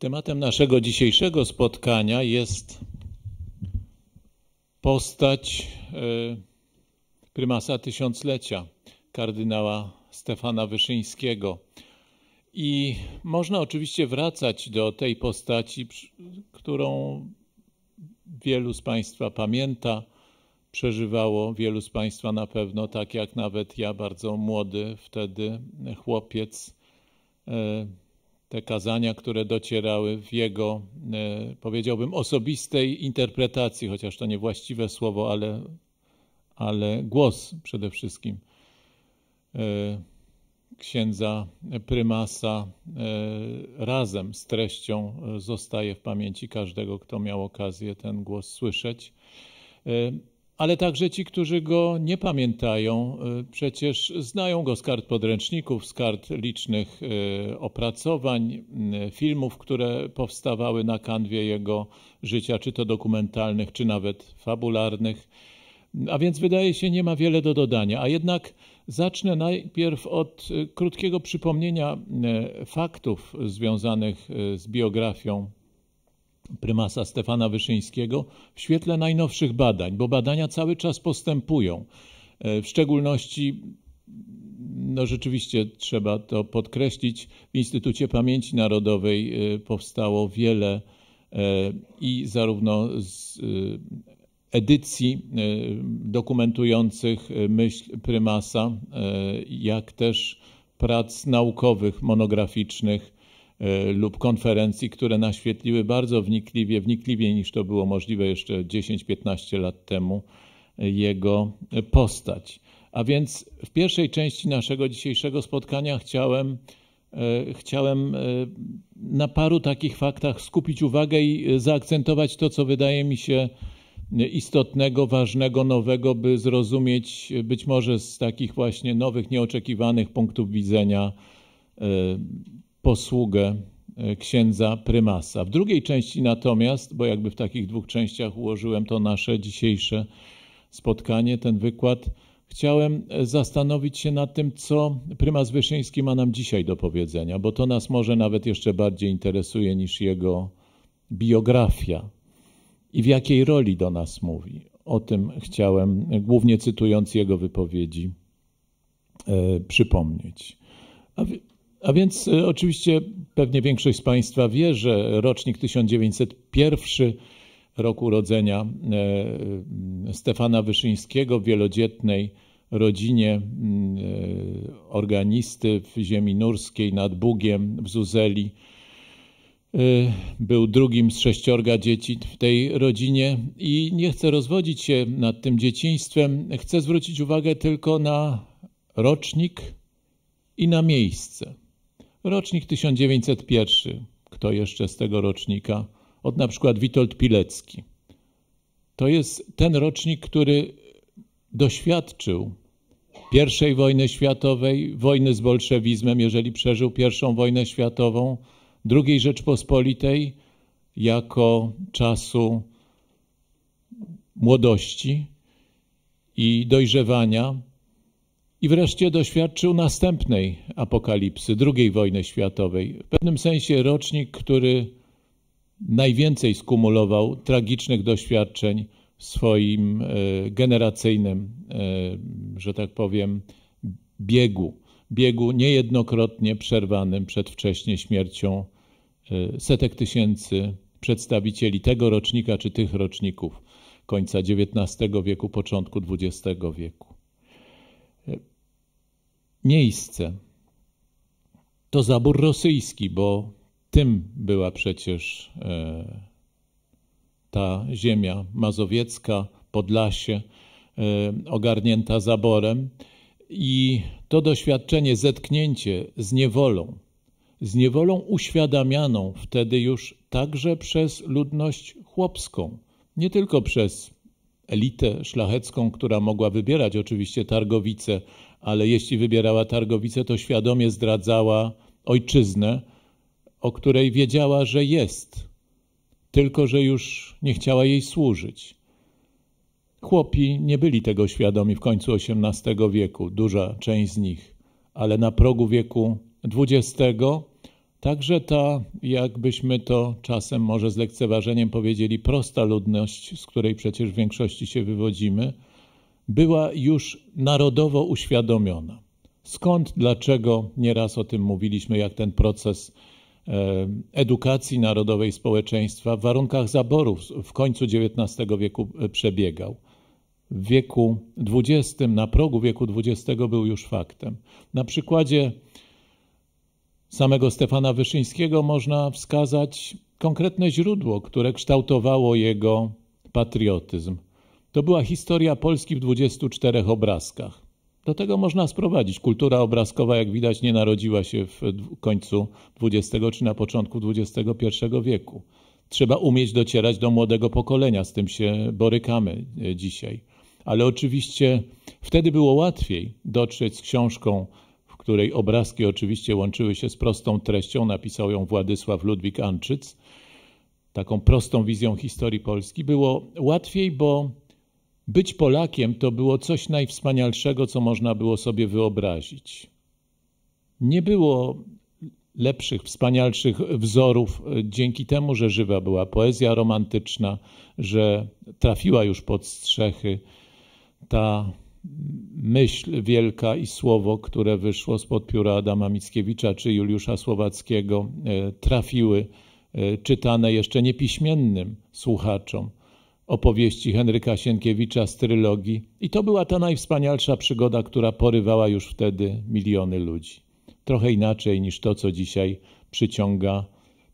Tematem naszego dzisiejszego spotkania jest postać e, prymasa tysiąclecia, kardynała Stefana Wyszyńskiego. I można oczywiście wracać do tej postaci, którą wielu z Państwa pamięta, przeżywało wielu z Państwa na pewno, tak jak nawet ja, bardzo młody wtedy chłopiec e, te kazania, które docierały w jego, e, powiedziałbym, osobistej interpretacji, chociaż to niewłaściwe słowo, ale, ale głos przede wszystkim e, księdza prymasa e, razem z treścią zostaje w pamięci każdego, kto miał okazję ten głos słyszeć ale także ci, którzy go nie pamiętają, e, przecież znają go z kart podręczników, z kart licznych e, opracowań, filmów, które powstawały na kanwie jego życia, czy to dokumentalnych, czy nawet fabularnych. A więc wydaje się, nie ma wiele do dodania, a jednak zacznę najpierw od e, krótkiego przypomnienia faktów związanych z biografią prymasa Stefana Wyszyńskiego w świetle najnowszych badań, bo badania cały czas postępują. E, w szczególności, no rzeczywiście trzeba to podkreślić, w Instytucie Pamięci Narodowej e, powstało wiele e, i zarówno z edycji dokumentujących myśl prymasa, jak też prac naukowych, monograficznych E, lub konferencji, które naświetliły bardzo wnikliwie, wnikliwie niż to było możliwe jeszcze 10-15 lat temu, e, jego postać. A więc w pierwszej części naszego dzisiejszego spotkania chciałem, e, chciałem na paru takich faktach skupić uwagę i zaakcentować to, co wydaje mi się istotnego, ważnego, nowego, by zrozumieć być może z takich właśnie nowych, nieoczekiwanych punktów widzenia posługę e, księdza prymasa. W drugiej części natomiast, bo jakby w takich dwóch częściach ułożyłem to nasze dzisiejsze spotkanie, ten wykład, chciałem e, zastanowić się nad tym, co prymas Wyszyński ma nam dzisiaj do powiedzenia, bo to nas może nawet jeszcze bardziej interesuje niż jego biografia i w jakiej roli do nas mówi. O tym chciałem, e, głównie cytując jego wypowiedzi, przypomnieć. A więc y, oczywiście pewnie większość z Państwa wie, że rocznik 1901 roku urodzenia e, Stefana Wyszyńskiego w wielodzietnej rodzinie e, organisty w ziemi nurskiej nad Bugiem w Zuzeli e, był drugim z sześciorga dzieci w tej rodzinie i nie chcę rozwodzić się nad tym dzieciństwem. Chcę zwrócić uwagę tylko na rocznik i na miejsce. Rocznik 1901. Kto jeszcze z tego rocznika? Od na przykład Witold Pilecki. To jest ten rocznik, który doświadczył I wojny światowej, wojny z bolszewizmem, jeżeli przeżył I wojnę światową, II Rzeczpospolitej jako czasu młodości i dojrzewania, i wreszcie doświadczył następnej apokalipsy, II wojny światowej. W pewnym sensie rocznik, który najwięcej skumulował tragicznych doświadczeń w swoim e, generacyjnym, e, że tak powiem, biegu. Biegu niejednokrotnie przerwanym przedwcześnie śmiercią e, setek tysięcy przedstawicieli tego rocznika czy tych roczników końca XIX wieku, początku XX wieku miejsce. To zabór rosyjski, bo tym była przecież e, ta ziemia mazowiecka, Podlasie, e, ogarnięta zaborem. I to doświadczenie, zetknięcie z niewolą, z niewolą uświadamianą wtedy już także przez ludność chłopską, nie tylko przez elitę szlachecką, która mogła wybierać oczywiście targowice ale jeśli wybierała targowicę, to świadomie zdradzała ojczyznę, o której wiedziała, że jest, tylko że już nie chciała jej służyć. Chłopi nie byli tego świadomi w końcu XVIII wieku, duża część z nich, ale na progu wieku XX także ta, jakbyśmy to czasem może z lekceważeniem powiedzieli, prosta ludność, z której przecież w większości się wywodzimy – była już narodowo uświadomiona. Skąd, dlaczego, nieraz o tym mówiliśmy, jak ten proces e, edukacji narodowej społeczeństwa w warunkach zaborów w końcu XIX wieku e, przebiegał. W wieku XX, na progu wieku XX był już faktem. Na przykładzie samego Stefana Wyszyńskiego można wskazać konkretne źródło, które kształtowało jego patriotyzm. To była historia Polski w 24 obrazkach. Do tego można sprowadzić. Kultura obrazkowa, jak widać, nie narodziła się w końcu XX czy na początku XXI wieku. Trzeba umieć docierać do młodego pokolenia, z tym się borykamy e, dzisiaj. Ale oczywiście wtedy było łatwiej dotrzeć z książką, w której obrazki oczywiście łączyły się z prostą treścią, napisał ją Władysław Ludwik Anczyc, taką prostą wizją historii Polski. Było łatwiej, bo być Polakiem to było coś najwspanialszego, co można było sobie wyobrazić. Nie było lepszych, wspanialszych wzorów e, dzięki temu, że żywa była poezja romantyczna, że trafiła już pod strzechy ta myśl wielka i słowo, które wyszło spod pióra Adama Mickiewicza czy Juliusza Słowackiego, e, trafiły e, czytane jeszcze niepiśmiennym słuchaczom opowieści Henryka Sienkiewicza z trylogii i to była ta najwspanialsza przygoda, która porywała już wtedy miliony ludzi. Trochę inaczej niż to, co dzisiaj przyciąga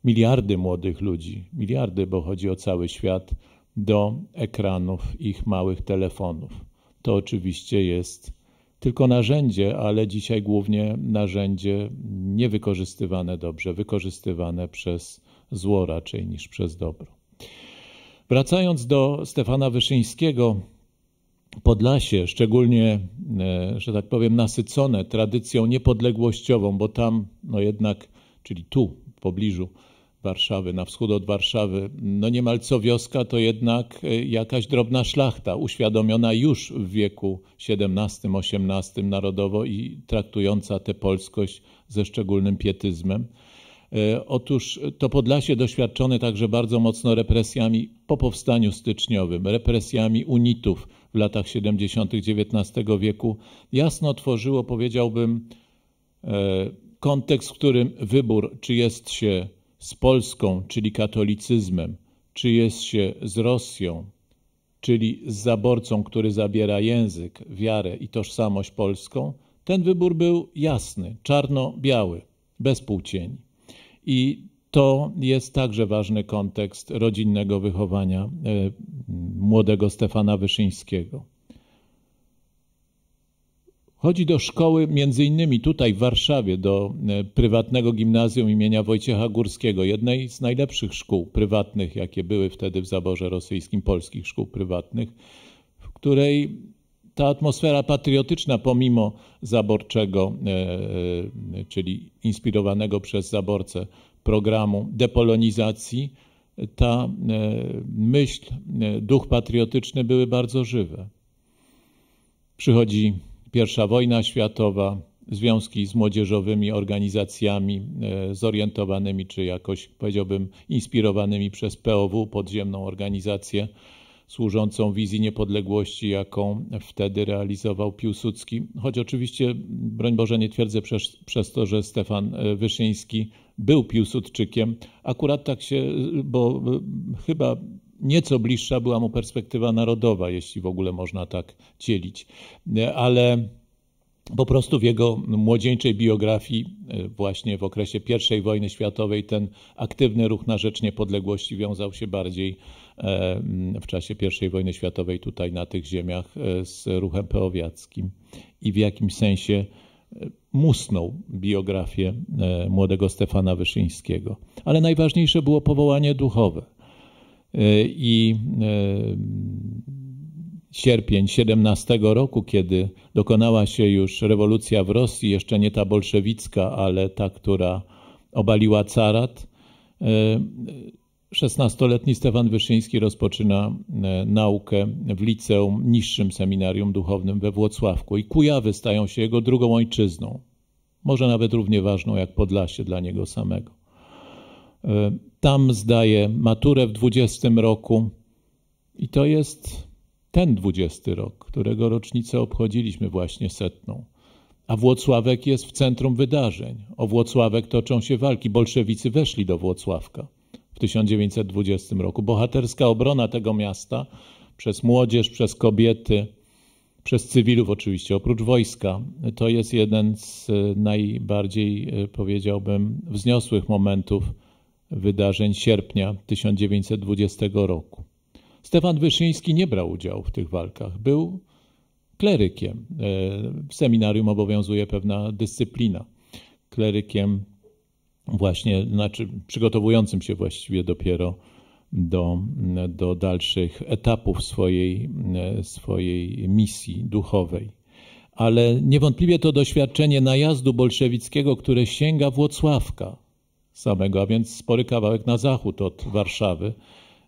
miliardy młodych ludzi, miliardy, bo chodzi o cały świat, do ekranów ich małych telefonów. To oczywiście jest tylko narzędzie, ale dzisiaj głównie narzędzie niewykorzystywane dobrze, wykorzystywane przez zło raczej niż przez dobro. Wracając do Stefana Wyszyńskiego, Podlasie, szczególnie, e, że tak powiem, nasycone tradycją niepodległościową, bo tam, no jednak, czyli tu, w pobliżu Warszawy, na wschód od Warszawy, no niemal co wioska to jednak e, jakaś drobna szlachta, uświadomiona już w wieku XVII-XVIII narodowo i traktująca tę polskość ze szczególnym pietyzmem. E, otóż to Podlasie doświadczone także bardzo mocno represjami po powstaniu styczniowym, represjami unitów w latach 70. XIX wieku, jasno tworzyło, powiedziałbym, e, kontekst, w którym wybór, czy jest się z Polską, czyli katolicyzmem, czy jest się z Rosją, czyli z zaborcą, który zabiera język, wiarę i tożsamość polską, ten wybór był jasny, czarno-biały, bez półcieni. I to jest także ważny kontekst rodzinnego wychowania e, młodego Stefana Wyszyńskiego. Chodzi do szkoły między innymi tutaj w Warszawie, do e, prywatnego gimnazjum imienia Wojciecha Górskiego, jednej z najlepszych szkół prywatnych, jakie były wtedy w zaborze rosyjskim, polskich szkół prywatnych, w której ta atmosfera patriotyczna, pomimo zaborczego, e, e, czyli inspirowanego przez zaborcę programu depolonizacji, ta e, myśl, duch patriotyczny były bardzo żywe. Przychodzi pierwsza wojna światowa, związki z młodzieżowymi organizacjami zorientowanymi, czy jakoś powiedziałbym inspirowanymi przez POW, podziemną organizację służącą wizji niepodległości, jaką wtedy realizował Piłsudski. Choć oczywiście, broń Boże, nie twierdzę przez, przez to, że Stefan e, Wyszyński był Piłsudczykiem. Akurat tak się, bo e, chyba nieco bliższa była mu perspektywa narodowa, jeśli w ogóle można tak dzielić. E, ale po prostu w jego młodzieńczej biografii, właśnie w okresie I wojny światowej, ten aktywny ruch na rzecz niepodległości wiązał się bardziej E, mm, w czasie I wojny światowej tutaj na tych ziemiach e, z ruchem peowiackim i w jakimś sensie e, musnął biografię młodego Stefana Wyszyńskiego. Ale najważniejsze było powołanie duchowe. I mm, sierpień 17 roku, kiedy dokonała się już rewolucja w Rosji, jeszcze nie ta bolszewicka, ale ta, która obaliła carat, 16-letni Stefan Wyszyński rozpoczyna e, naukę w liceum niższym seminarium duchownym we Włocławku i Kujawy stają się jego drugą ojczyzną, może nawet równie ważną jak Podlasie dla niego samego. E, tam zdaje maturę w 20 roku i to jest ten 20 rok, którego rocznicę obchodziliśmy właśnie setną. A Włocławek jest w centrum wydarzeń. O Włocławek toczą się walki. Bolszewicy weszli do Włocławka w 1920 roku. Bohaterska obrona tego miasta przez młodzież, przez kobiety, przez cywilów oczywiście, oprócz wojska. To jest jeden z e, najbardziej, e, powiedziałbym, wzniosłych momentów wydarzeń sierpnia 1920 roku. Stefan Wyszyński nie brał udziału w tych walkach. Był klerykiem. E, w seminarium obowiązuje pewna dyscyplina. Klerykiem właśnie, znaczy przygotowującym się właściwie dopiero do, do dalszych etapów swojej, swojej misji duchowej. Ale niewątpliwie to doświadczenie najazdu bolszewickiego, które sięga Włocławka samego, a więc spory kawałek na zachód od Warszawy,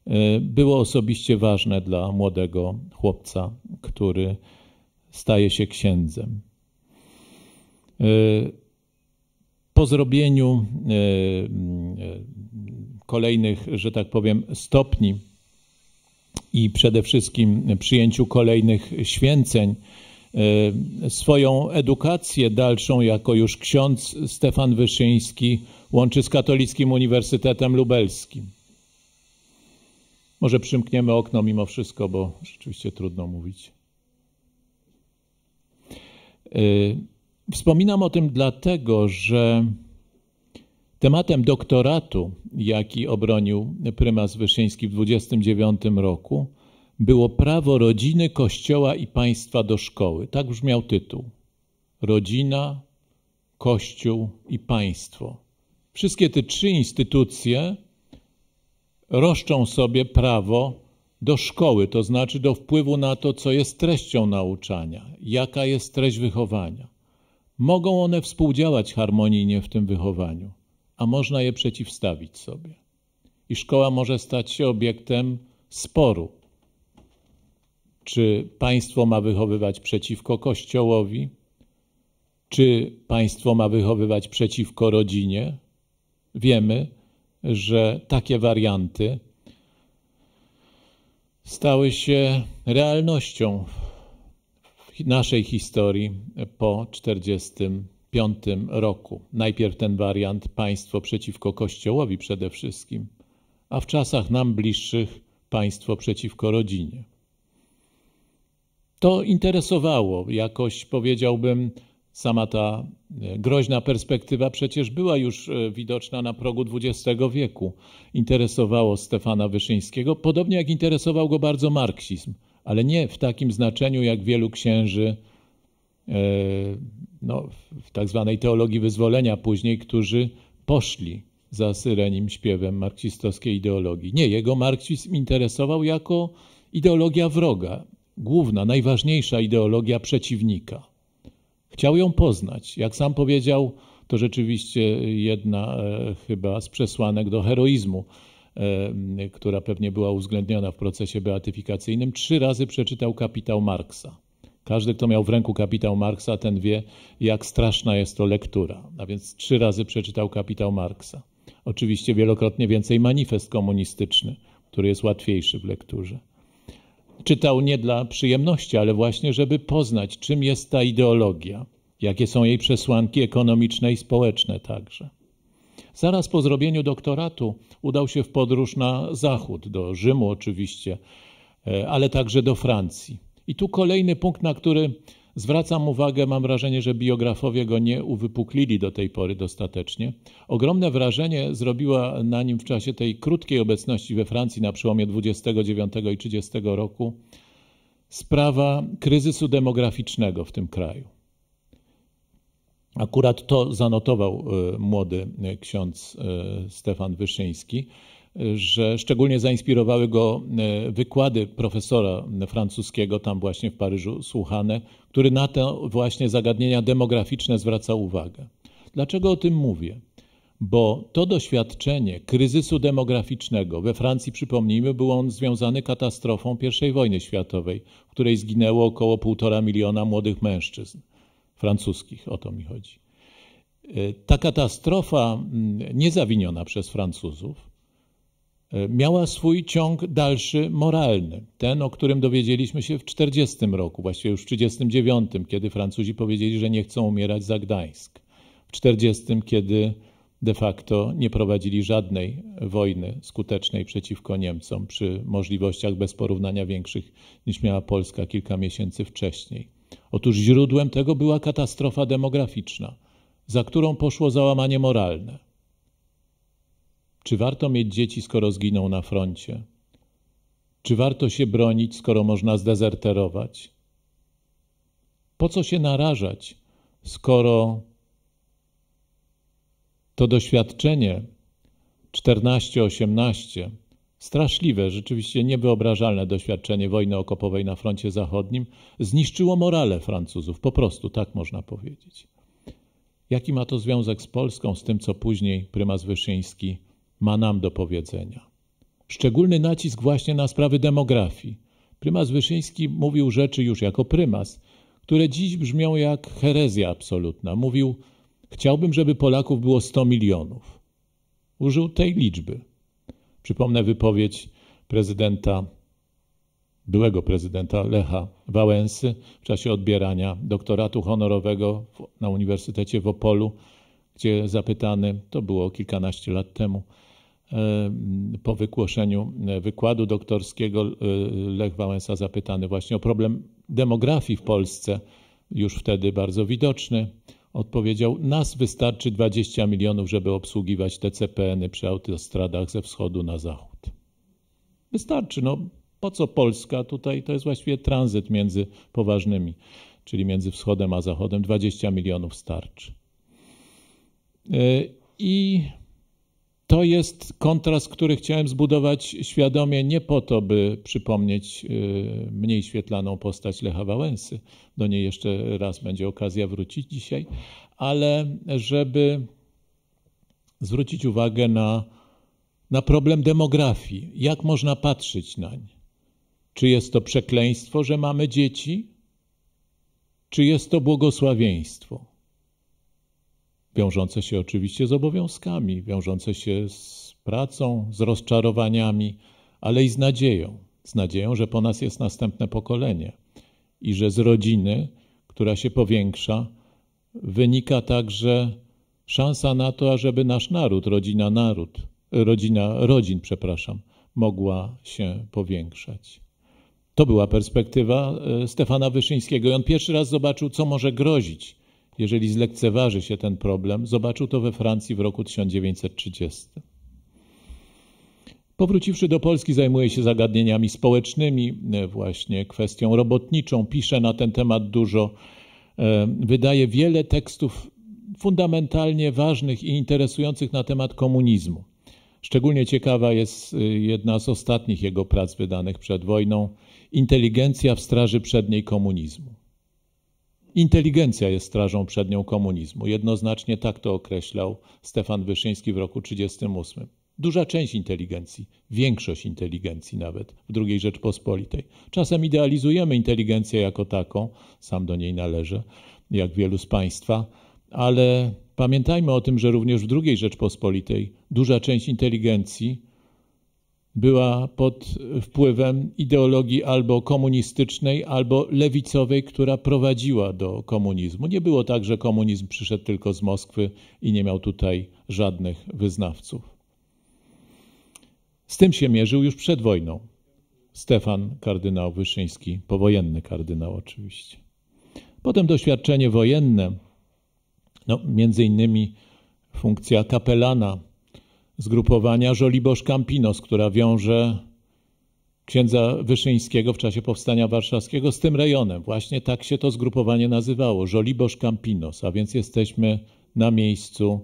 e, było osobiście ważne dla młodego chłopca, który staje się księdzem. E, po zrobieniu e, e, kolejnych, że tak powiem, stopni i przede wszystkim przyjęciu kolejnych święceń, e, swoją edukację dalszą jako już ksiądz Stefan Wyszyński łączy z Katolickim Uniwersytetem Lubelskim. Może przymkniemy okno mimo wszystko, bo rzeczywiście trudno mówić. Wspominam o tym dlatego, że tematem doktoratu, jaki obronił prymas Wyszyński w 1929 roku, było prawo rodziny, kościoła i państwa do szkoły. Tak brzmiał tytuł. Rodzina, kościół i państwo. Wszystkie te trzy instytucje roszczą sobie prawo do szkoły, to znaczy do wpływu na to, co jest treścią nauczania, jaka jest treść wychowania. Mogą one współdziałać harmonijnie w tym wychowaniu, a można je przeciwstawić sobie. I szkoła może stać się obiektem sporu. Czy państwo ma wychowywać przeciwko kościołowi? Czy państwo ma wychowywać przeciwko rodzinie? Wiemy, że takie warianty stały się realnością naszej historii po 1945 roku. Najpierw ten wariant państwo przeciwko Kościołowi przede wszystkim, a w czasach nam bliższych państwo przeciwko rodzinie. To interesowało, jakoś powiedziałbym, sama ta e, groźna perspektywa przecież była już e, widoczna na progu XX wieku. Interesowało Stefana Wyszyńskiego, podobnie jak interesował go bardzo marksizm ale nie w takim znaczeniu jak wielu księży e, no, w tak zwanej teologii wyzwolenia później, którzy poszli za syrenim śpiewem marksistowskiej ideologii. Nie, jego marksizm interesował jako ideologia wroga, główna, najważniejsza ideologia przeciwnika. Chciał ją poznać. Jak sam powiedział, to rzeczywiście jedna e, chyba z przesłanek do heroizmu E, która pewnie była uwzględniona w procesie beatyfikacyjnym, trzy razy przeczytał kapitał Marksa. Każdy, kto miał w ręku kapitał Marksa, ten wie, jak straszna jest to lektura. A więc trzy razy przeczytał kapitał Marksa. Oczywiście wielokrotnie więcej manifest komunistyczny, który jest łatwiejszy w lekturze. Czytał nie dla przyjemności, ale właśnie, żeby poznać, czym jest ta ideologia, jakie są jej przesłanki ekonomiczne i społeczne także. Zaraz po zrobieniu doktoratu udał się w podróż na zachód, do Rzymu oczywiście, e, ale także do Francji. I tu kolejny punkt, na który zwracam uwagę, mam wrażenie, że biografowie go nie uwypuklili do tej pory dostatecznie. Ogromne wrażenie zrobiła na nim w czasie tej krótkiej obecności we Francji na przełomie 29 i 30 roku sprawa kryzysu demograficznego w tym kraju. Akurat to zanotował e, młody e, ksiądz e, Stefan Wyszyński, że szczególnie zainspirowały go wykłady profesora francuskiego, tam właśnie w Paryżu słuchane, który na te właśnie zagadnienia demograficzne zwracał uwagę. Dlaczego o tym mówię? Bo to doświadczenie kryzysu demograficznego we Francji, przypomnijmy, był on związany katastrofą I wojny światowej, w której zginęło około półtora miliona młodych mężczyzn francuskich. O to mi chodzi. E, ta katastrofa, niezawiniona przez Francuzów, e, miała swój ciąg dalszy moralny. Ten, o którym dowiedzieliśmy się w 40 roku, właściwie już w 1939, kiedy Francuzi powiedzieli, że nie chcą umierać za Gdańsk. W 40, kiedy de facto nie prowadzili żadnej wojny skutecznej przeciwko Niemcom przy możliwościach bez porównania większych niż miała Polska kilka miesięcy wcześniej. Otóż źródłem tego była katastrofa demograficzna, za którą poszło załamanie moralne. Czy warto mieć dzieci, skoro zginą na froncie? Czy warto się bronić, skoro można zdezerterować? Po co się narażać, skoro to doświadczenie 14-18 Straszliwe, rzeczywiście niewyobrażalne doświadczenie wojny okopowej na froncie zachodnim zniszczyło morale Francuzów, po prostu tak można powiedzieć. Jaki ma to związek z Polską, z tym, co później prymas Wyszyński ma nam do powiedzenia? Szczególny nacisk właśnie na sprawy demografii. Prymas Wyszyński mówił rzeczy już jako prymas, które dziś brzmią jak herezja absolutna. Mówił, chciałbym, żeby Polaków było 100 milionów. Użył tej liczby. Przypomnę wypowiedź prezydenta, byłego prezydenta Lecha Wałęsy w czasie odbierania doktoratu honorowego na Uniwersytecie w Opolu, gdzie zapytany, to było kilkanaście lat temu, e, po wygłoszeniu wykładu doktorskiego e, Lech Wałęsa zapytany właśnie o problem demografii w Polsce, już wtedy bardzo widoczny. Odpowiedział, nas wystarczy 20 milionów, żeby obsługiwać te CPN-y przy autostradach ze wschodu na zachód. Wystarczy, no po co Polska tutaj? To jest właściwie tranzyt między poważnymi, czyli między wschodem a zachodem. 20 milionów starczy. Y, I to jest kontrast, który chciałem zbudować świadomie nie po to, by przypomnieć y, mniej świetlaną postać Lecha Wałęsy. Do niej jeszcze raz będzie okazja wrócić dzisiaj, ale żeby zwrócić uwagę na, na problem demografii. Jak można patrzeć nań? Czy jest to przekleństwo, że mamy dzieci? Czy jest to błogosławieństwo? wiążące się oczywiście z obowiązkami, wiążące się z pracą, z rozczarowaniami, ale i z nadzieją. Z nadzieją, że po nas jest następne pokolenie i że z rodziny, która się powiększa, wynika także szansa na to, ażeby nasz naród, rodzina naród, rodzina rodzin, przepraszam, mogła się powiększać. To była perspektywa e, Stefana Wyszyńskiego. I on pierwszy raz zobaczył, co może grozić jeżeli zlekceważy się ten problem, zobaczył to we Francji w roku 1930. Powróciwszy do Polski, zajmuje się zagadnieniami społecznymi, e, właśnie kwestią robotniczą, pisze na ten temat dużo, e, wydaje wiele tekstów fundamentalnie ważnych i interesujących na temat komunizmu. Szczególnie ciekawa jest e, jedna z ostatnich jego prac wydanych przed wojną Inteligencja w straży przedniej komunizmu. Inteligencja jest strażą przednią komunizmu. Jednoznacznie tak to określał Stefan Wyszyński w roku 1938. Duża część inteligencji, większość inteligencji nawet w II Rzeczpospolitej. Czasem idealizujemy inteligencję jako taką, sam do niej należę, jak wielu z Państwa, ale pamiętajmy o tym, że również w II Rzeczpospolitej duża część inteligencji była pod wpływem ideologii albo komunistycznej, albo lewicowej, która prowadziła do komunizmu. Nie było tak, że komunizm przyszedł tylko z Moskwy i nie miał tutaj żadnych wyznawców. Z tym się mierzył już przed wojną. Stefan, kardynał Wyszyński, powojenny kardynał oczywiście. Potem doświadczenie wojenne, no, między innymi funkcja kapelana zgrupowania Żoliborz-Campinos, która wiąże księdza Wyszyńskiego w czasie Powstania Warszawskiego z tym rejonem. Właśnie tak się to zgrupowanie nazywało, Żoliborz-Campinos, a więc jesteśmy na miejscu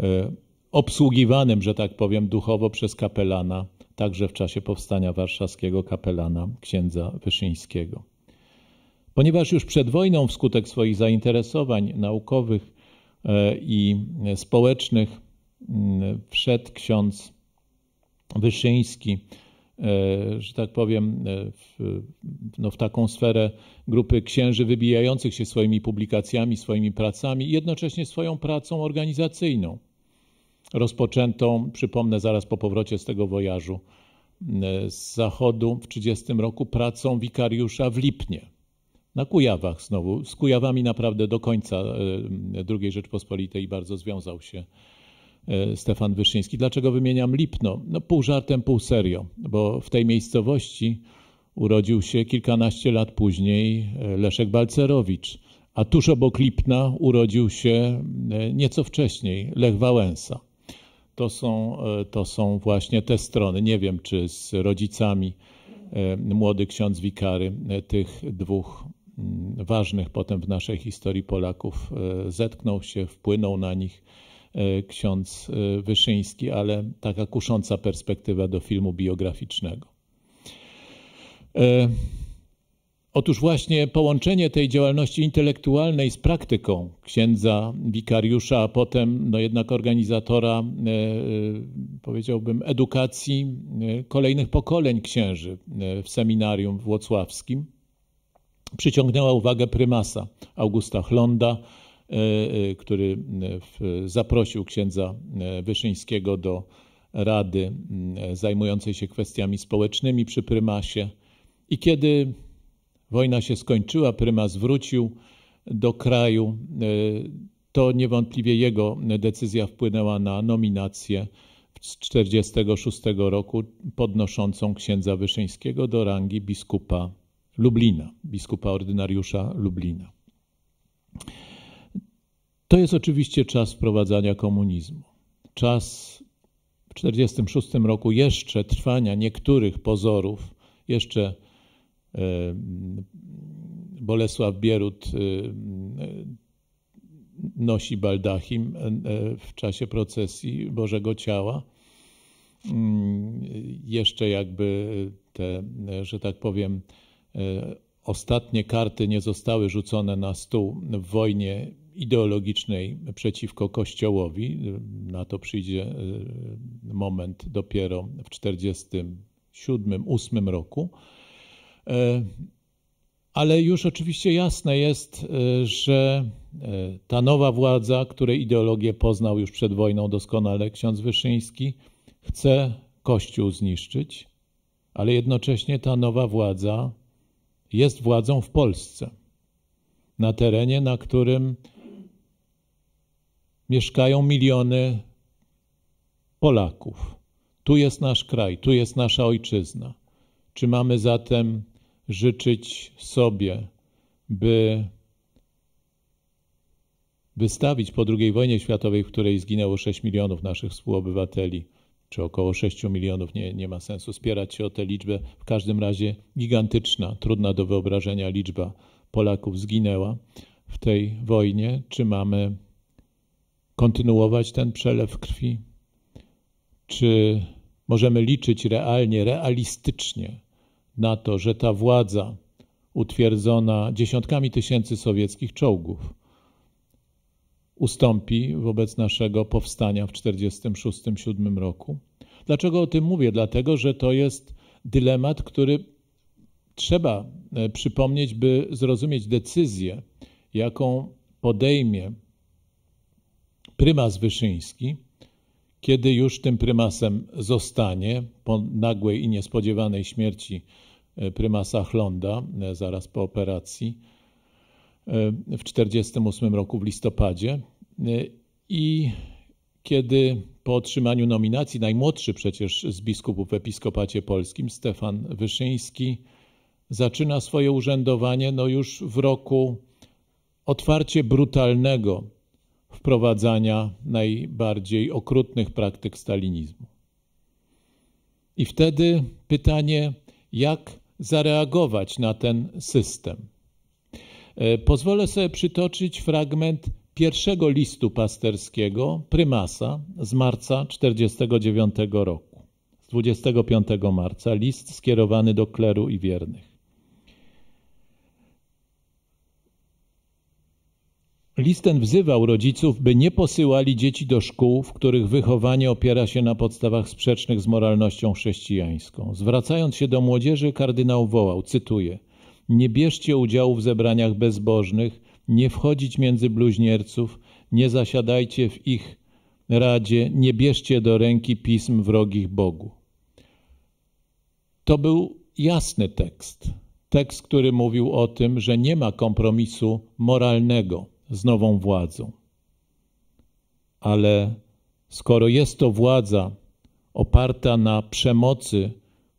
e, obsługiwanym, że tak powiem, duchowo przez kapelana, także w czasie Powstania Warszawskiego kapelana księdza Wyszyńskiego. Ponieważ już przed wojną wskutek swoich zainteresowań naukowych e, i społecznych Mm, wszedł ksiądz Wyszyński, e, że tak powiem, e, w, no w taką sferę grupy księży wybijających się swoimi publikacjami, swoimi pracami i jednocześnie swoją pracą organizacyjną, rozpoczętą, przypomnę, zaraz po powrocie z tego wojażu e, z zachodu w 30 roku pracą wikariusza w Lipnie. Na Kujawach znowu. Z Kujawami naprawdę do końca II Rzeczpospolitej bardzo związał się E, Stefan Wyszyński. Dlaczego wymieniam Lipno? No pół żartem, pół serio, bo w tej miejscowości urodził się kilkanaście lat później e, Leszek Balcerowicz, a tuż obok Lipna urodził się e, nieco wcześniej Lech Wałęsa. To są, to są właśnie te strony. Nie wiem, czy z rodzicami młody ksiądz wikary tych dwóch mm, ważnych potem w naszej historii Polaków zetknął się, wpłynął na nich E, ksiądz e, Wyszyński, ale taka kusząca perspektywa do filmu biograficznego. E, otóż właśnie połączenie tej działalności intelektualnej z praktyką księdza wikariusza, a potem no jednak organizatora, powiedziałbym, edukacji kolejnych pokoleń księży w seminarium włocławskim, przyciągnęła uwagę prymasa Augusta Chlonda, E, e, który e, zaprosił księdza Wyszyńskiego do rady mm, zajmującej się kwestiami społecznymi przy prymasie. I kiedy wojna się skończyła, prymas wrócił do kraju, to niewątpliwie jego decyzja wpłynęła na nominację z 1946 roku podnoszącą księdza Wyszyńskiego do rangi biskupa Lublina, biskupa ordynariusza Lublina. To jest oczywiście czas wprowadzania komunizmu. Czas w 1946 roku jeszcze trwania niektórych pozorów, jeszcze e, mm, Bolesław Bierut e, mm, nosi baldachim e, w czasie procesji Bożego Ciała. Mm, jeszcze jakby te, że tak powiem, ostatnie karty nie zostały rzucone na stół w wojnie ideologicznej przeciwko Kościołowi. Na to przyjdzie e, moment dopiero w 1947-8 roku. E, ale już oczywiście jasne jest, e, że ta nowa władza, której ideologię poznał już przed wojną doskonale ksiądz Wyszyński, chce Kościół zniszczyć, ale jednocześnie ta nowa władza jest władzą w Polsce, na terenie, na którym mieszkają miliony Polaków. Tu jest nasz kraj, tu jest nasza ojczyzna. Czy mamy zatem życzyć sobie, by wystawić po II wojnie światowej, w której zginęło 6 milionów naszych współobywateli, czy około 6 milionów, nie, nie ma sensu spierać się o tę liczbę, w każdym razie gigantyczna, trudna do wyobrażenia liczba Polaków zginęła w tej wojnie, czy mamy kontynuować ten przelew krwi? Czy możemy liczyć realnie, realistycznie na to, że ta władza utwierdzona dziesiątkami tysięcy sowieckich czołgów ustąpi wobec naszego powstania w 1946-1947 roku? Dlaczego o tym mówię? Dlatego, że to jest dylemat, który trzeba e, przypomnieć, by zrozumieć decyzję, jaką podejmie prymas Wyszyński, kiedy już tym prymasem zostanie, po nagłej i niespodziewanej śmierci e, prymasa Chlonda, e, zaraz po operacji e, w 1948 roku w listopadzie i kiedy po otrzymaniu nominacji, najmłodszy przecież z biskupów w Episkopacie Polskim, Stefan Wyszyński, zaczyna swoje urzędowanie no już w roku otwarcie brutalnego wprowadzania najbardziej okrutnych praktyk stalinizmu. I wtedy pytanie, jak zareagować na ten system? E, pozwolę sobie przytoczyć fragment pierwszego listu pasterskiego prymasa z marca 1949 roku, z 25 marca, list skierowany do kleru i wiernych. List ten wzywał rodziców, by nie posyłali dzieci do szkół, w których wychowanie opiera się na podstawach sprzecznych z moralnością chrześcijańską. Zwracając się do młodzieży, kardynał wołał, cytuję, nie bierzcie udziału w zebraniach bezbożnych, nie wchodzić między bluźnierców, nie zasiadajcie w ich radzie, nie bierzcie do ręki pism wrogich Bogu. To był jasny tekst. Tekst, który mówił o tym, że nie ma kompromisu moralnego z nową władzą. Ale skoro jest to władza oparta na przemocy,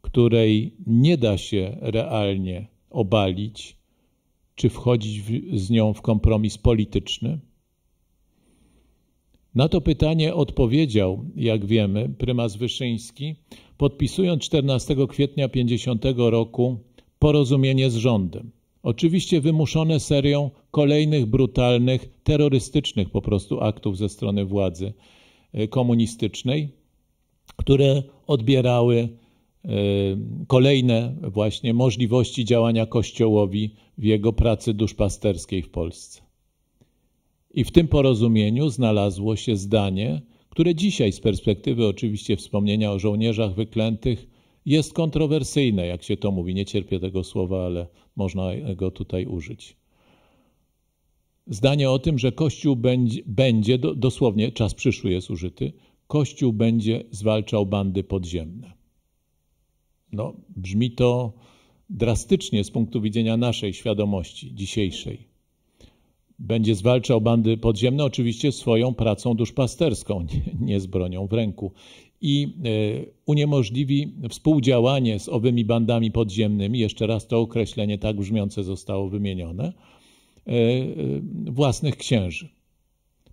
której nie da się realnie obalić, czy wchodzić w, z nią w kompromis polityczny? Na to pytanie odpowiedział, jak wiemy, prymas Wyszyński, podpisując 14 kwietnia 50 roku porozumienie z rządem. Oczywiście wymuszone serią kolejnych brutalnych, terrorystycznych po prostu aktów ze strony władzy e, komunistycznej, które odbierały e, kolejne właśnie możliwości działania Kościołowi w jego pracy duszpasterskiej w Polsce. I w tym porozumieniu znalazło się zdanie, które dzisiaj z perspektywy oczywiście wspomnienia o żołnierzach wyklętych jest kontrowersyjne, jak się to mówi. Nie cierpię tego słowa, ale można go tutaj użyć. Zdanie o tym, że Kościół będzie, będzie dosłownie czas przyszły jest użyty, Kościół będzie zwalczał bandy podziemne. No, brzmi to drastycznie z punktu widzenia naszej świadomości dzisiejszej. Będzie zwalczał bandy podziemne oczywiście swoją pracą duszpasterską, nie, nie z bronią w ręku i e, uniemożliwi współdziałanie z owymi bandami podziemnymi, jeszcze raz to określenie tak brzmiące zostało wymienione, e, e, własnych księży.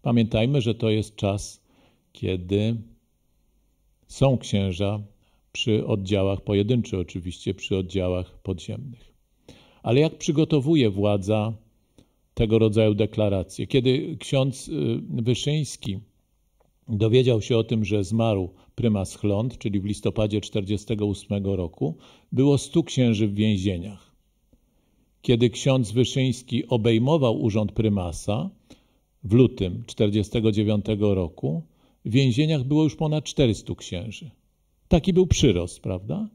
Pamiętajmy, że to jest czas, kiedy są księża przy oddziałach pojedynczych, oczywiście przy oddziałach podziemnych. Ale jak przygotowuje władza tego rodzaju deklaracje? Kiedy ksiądz Wyszyński Dowiedział się o tym, że zmarł prymas Chląd, czyli w listopadzie 1948 roku, było stu księży w więzieniach. Kiedy ksiądz Wyszyński obejmował urząd prymasa w lutym 1949 roku, w więzieniach było już ponad 400 księży. Taki był przyrost, prawda?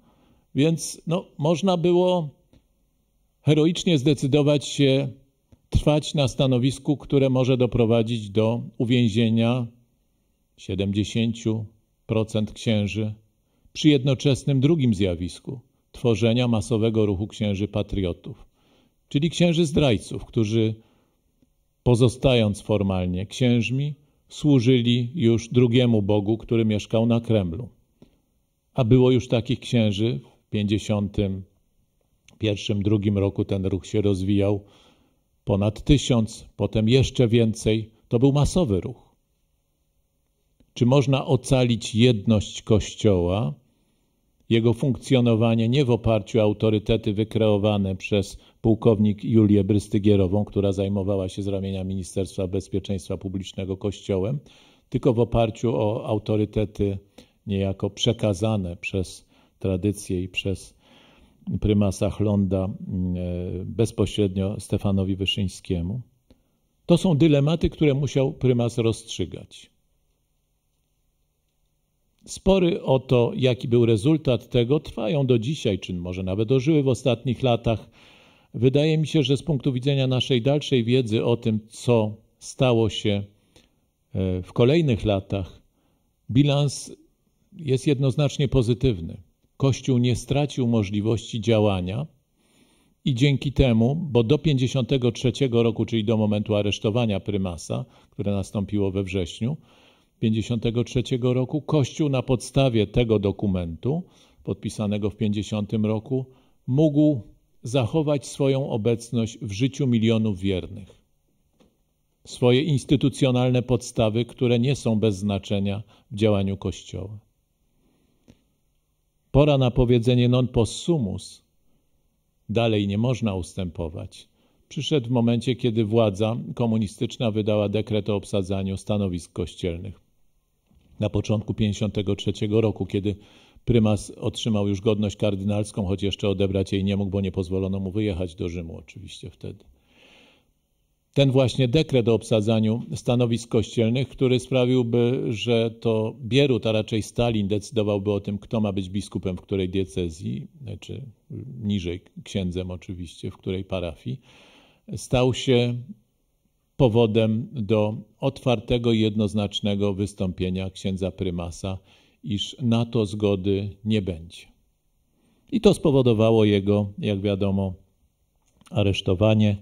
Więc no, można było heroicznie zdecydować się trwać na stanowisku, które może doprowadzić do uwięzienia 70% księży, przy jednoczesnym drugim zjawisku tworzenia masowego ruchu księży patriotów, czyli księży zdrajców, którzy pozostając formalnie księżmi, służyli już drugiemu Bogu, który mieszkał na Kremlu. A było już takich księży w 51, drugim roku ten ruch się rozwijał ponad tysiąc, potem jeszcze więcej. To był masowy ruch. Czy można ocalić jedność Kościoła, jego funkcjonowanie nie w oparciu o autorytety wykreowane przez pułkownik Julię Brystygierową, która zajmowała się z ramienia Ministerstwa Bezpieczeństwa Publicznego Kościołem, tylko w oparciu o autorytety niejako przekazane przez tradycję i przez prymasa Chlonda mm, e, bezpośrednio Stefanowi Wyszyńskiemu. To są dylematy, które musiał prymas rozstrzygać. Spory o to, jaki był rezultat tego, trwają do dzisiaj, czy może nawet dożyły w ostatnich latach. Wydaje mi się, że z punktu widzenia naszej dalszej wiedzy o tym, co stało się e, w kolejnych latach, bilans jest jednoznacznie pozytywny. Kościół nie stracił możliwości działania i dzięki temu, bo do 53 roku, czyli do momentu aresztowania prymasa, które nastąpiło we wrześniu, 1953 roku Kościół na podstawie tego dokumentu, podpisanego w 50 roku, mógł zachować swoją obecność w życiu milionów wiernych. Swoje instytucjonalne podstawy, które nie są bez znaczenia w działaniu Kościoła. Pora na powiedzenie non possumus. Dalej nie można ustępować. Przyszedł w momencie, kiedy władza komunistyczna wydała dekret o obsadzaniu stanowisk kościelnych na początku 1953 roku, kiedy prymas otrzymał już godność kardynalską, choć jeszcze odebrać jej nie mógł, bo nie pozwolono mu wyjechać do Rzymu oczywiście wtedy. Ten właśnie dekret o obsadzaniu stanowisk kościelnych, który sprawiłby, że to Bierut, a raczej Stalin decydowałby o tym, kto ma być biskupem w której diecezji, czy niżej księdzem oczywiście, w której parafii, stał się powodem do otwartego, jednoznacznego wystąpienia księdza prymasa, iż na to zgody nie będzie. I to spowodowało jego, jak wiadomo, aresztowanie,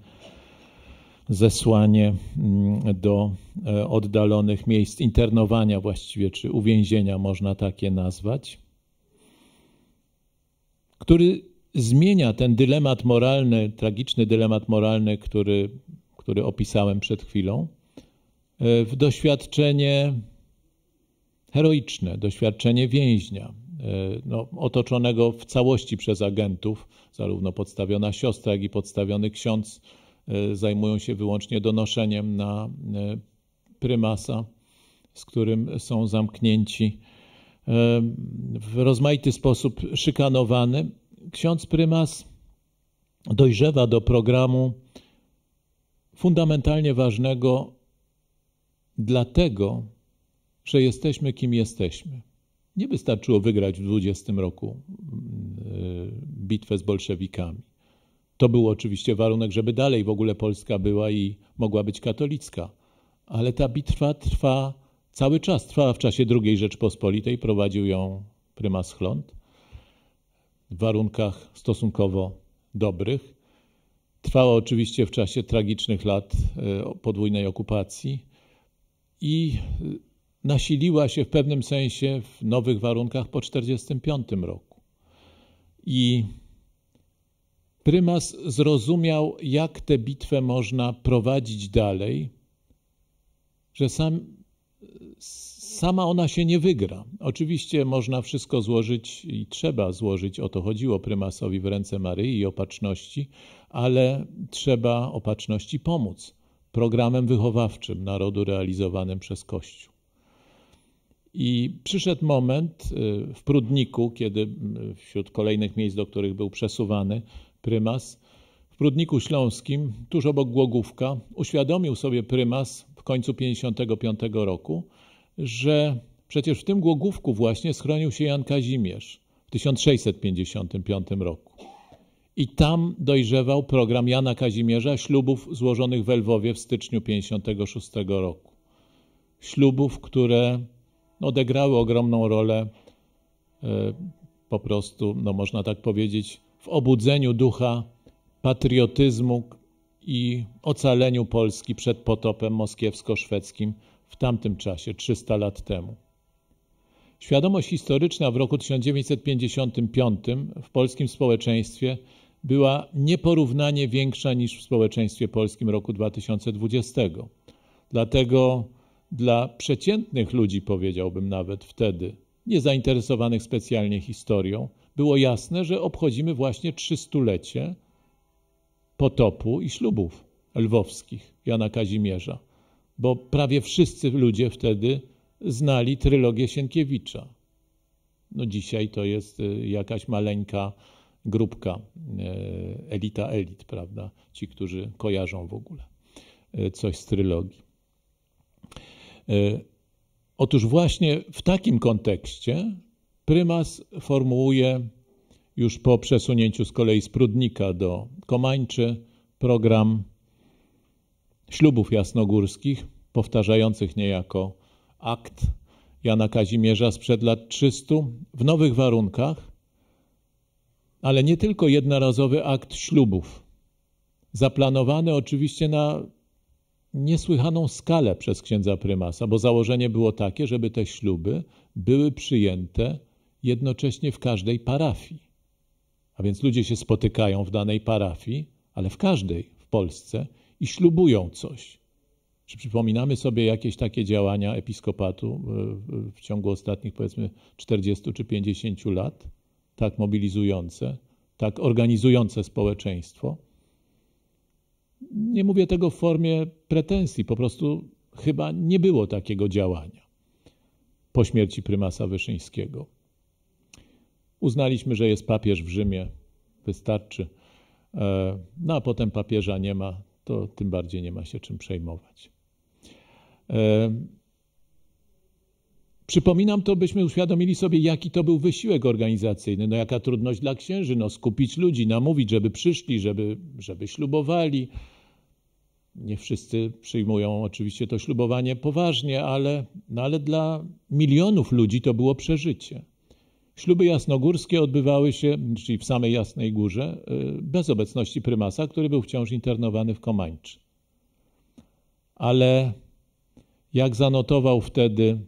zesłanie mm, do e, oddalonych miejsc internowania właściwie, czy uwięzienia można takie nazwać, który zmienia ten dylemat moralny, tragiczny dylemat moralny, który który opisałem przed chwilą, e, w doświadczenie heroiczne, doświadczenie więźnia, e, no, otoczonego w całości przez agentów, zarówno podstawiona siostra, jak i podstawiony ksiądz e, zajmują się wyłącznie donoszeniem na prymasa, z którym są zamknięci w rozmaity sposób szykanowany. Ksiądz prymas dojrzewa do programu fundamentalnie ważnego, dlatego, że jesteśmy kim jesteśmy. Nie wystarczyło wygrać w 20 roku mm, y, bitwę z bolszewikami. To był oczywiście warunek, żeby dalej w ogóle Polska była i mogła być katolicka. Ale ta bitwa trwa cały czas. Trwała w czasie II Rzeczpospolitej, prowadził ją prymas Chląd w warunkach stosunkowo dobrych. Trwała oczywiście w czasie tragicznych lat e, podwójnej okupacji i e, nasiliła się w pewnym sensie w nowych warunkach po 1945 roku. I prymas zrozumiał, jak tę bitwę można prowadzić dalej, że sam e, sama ona się nie wygra. Oczywiście można wszystko złożyć i trzeba złożyć, o to chodziło prymasowi w ręce Maryi i opatrzności, ale trzeba opatrzności pomóc programem wychowawczym narodu realizowanym przez Kościół. I przyszedł moment y, w Prudniku, kiedy y, wśród kolejnych miejsc, do których był przesuwany prymas, w Prudniku Śląskim, tuż obok Głogówka, uświadomił sobie prymas w końcu 1955 roku, że przecież w tym głogówku właśnie schronił się Jan Kazimierz w 1655 roku. I tam dojrzewał program Jana Kazimierza ślubów złożonych w Lwowie w styczniu 56 roku. Ślubów, które odegrały ogromną rolę e, po prostu, no można tak powiedzieć, w obudzeniu ducha patriotyzmu i ocaleniu Polski przed potopem moskiewsko-szwedzkim w tamtym czasie, 300 lat temu. Świadomość historyczna w roku 1955 w polskim społeczeństwie była nieporównanie większa niż w społeczeństwie polskim roku 2020. Dlatego dla przeciętnych ludzi, powiedziałbym nawet wtedy, niezainteresowanych specjalnie historią, było jasne, że obchodzimy właśnie trzystulecie potopu i ślubów lwowskich Jana Kazimierza bo prawie wszyscy ludzie wtedy znali trylogię Sienkiewicza. No dzisiaj to jest y, jakaś maleńka grupka, y, elita elit, prawda? Ci, którzy kojarzą w ogóle y, coś z trylogii. Otóż właśnie w takim kontekście prymas formułuje już po przesunięciu z kolei z Prudnika do Komańczy program ślubów jasnogórskich, powtarzających niejako akt Jana Kazimierza sprzed lat 300 w nowych warunkach, ale nie tylko jednorazowy akt ślubów, zaplanowany oczywiście na niesłychaną skalę przez księdza prymasa, bo założenie było takie, żeby te śluby były przyjęte jednocześnie w każdej parafii. A więc ludzie się spotykają w danej parafii, ale w każdej w Polsce i ślubują coś. Czy przypominamy sobie jakieś takie działania episkopatu e, w ciągu ostatnich powiedzmy 40 czy 50 lat, tak mobilizujące, tak organizujące społeczeństwo? Nie mówię tego w formie pretensji, po prostu chyba nie było takiego działania po śmierci prymasa Wyszyńskiego. Uznaliśmy, że jest papież w Rzymie, wystarczy. E, no a potem papieża nie ma, to tym bardziej nie ma się czym przejmować. E, przypominam to, byśmy uświadomili sobie, jaki to był wysiłek organizacyjny, no jaka trudność dla księży, no skupić ludzi, namówić, żeby przyszli, żeby, żeby ślubowali. Nie wszyscy przyjmują oczywiście to ślubowanie poważnie, ale, no ale dla milionów ludzi to było przeżycie. Śluby jasnogórskie odbywały się, czyli w samej Jasnej Górze, e, bez obecności prymasa, który był wciąż internowany w Komańczy. Ale jak zanotował wtedy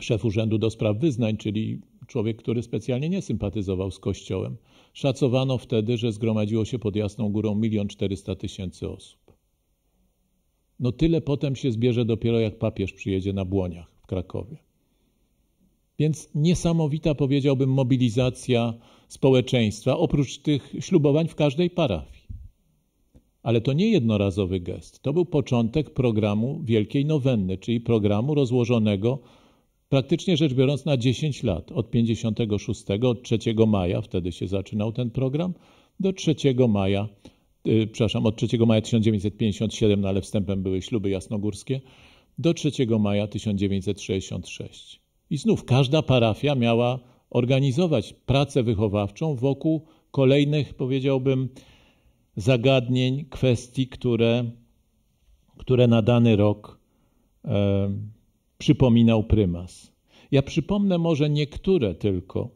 szef Urzędu do Spraw Wyznań, czyli człowiek, który specjalnie nie sympatyzował z Kościołem, szacowano wtedy, że zgromadziło się pod Jasną Górą 1 400 tysięcy osób. No tyle potem się zbierze dopiero jak papież przyjedzie na błoniach w Krakowie. Więc niesamowita, powiedziałbym, mobilizacja społeczeństwa, oprócz tych ślubowań w każdej parafii. Ale to nie jednorazowy gest. To był początek programu Wielkiej Nowenny, czyli programu rozłożonego praktycznie rzecz biorąc na 10 lat, od 56, od 3 maja, wtedy się zaczynał ten program, do 3 maja, yy, przepraszam, od 3 maja 1957, no ale wstępem były śluby jasnogórskie, do 3 maja 1966. I znów każda parafia miała organizować pracę wychowawczą wokół kolejnych, powiedziałbym, zagadnień, kwestii, które, które na dany rok e, przypominał prymas. Ja przypomnę może niektóre tylko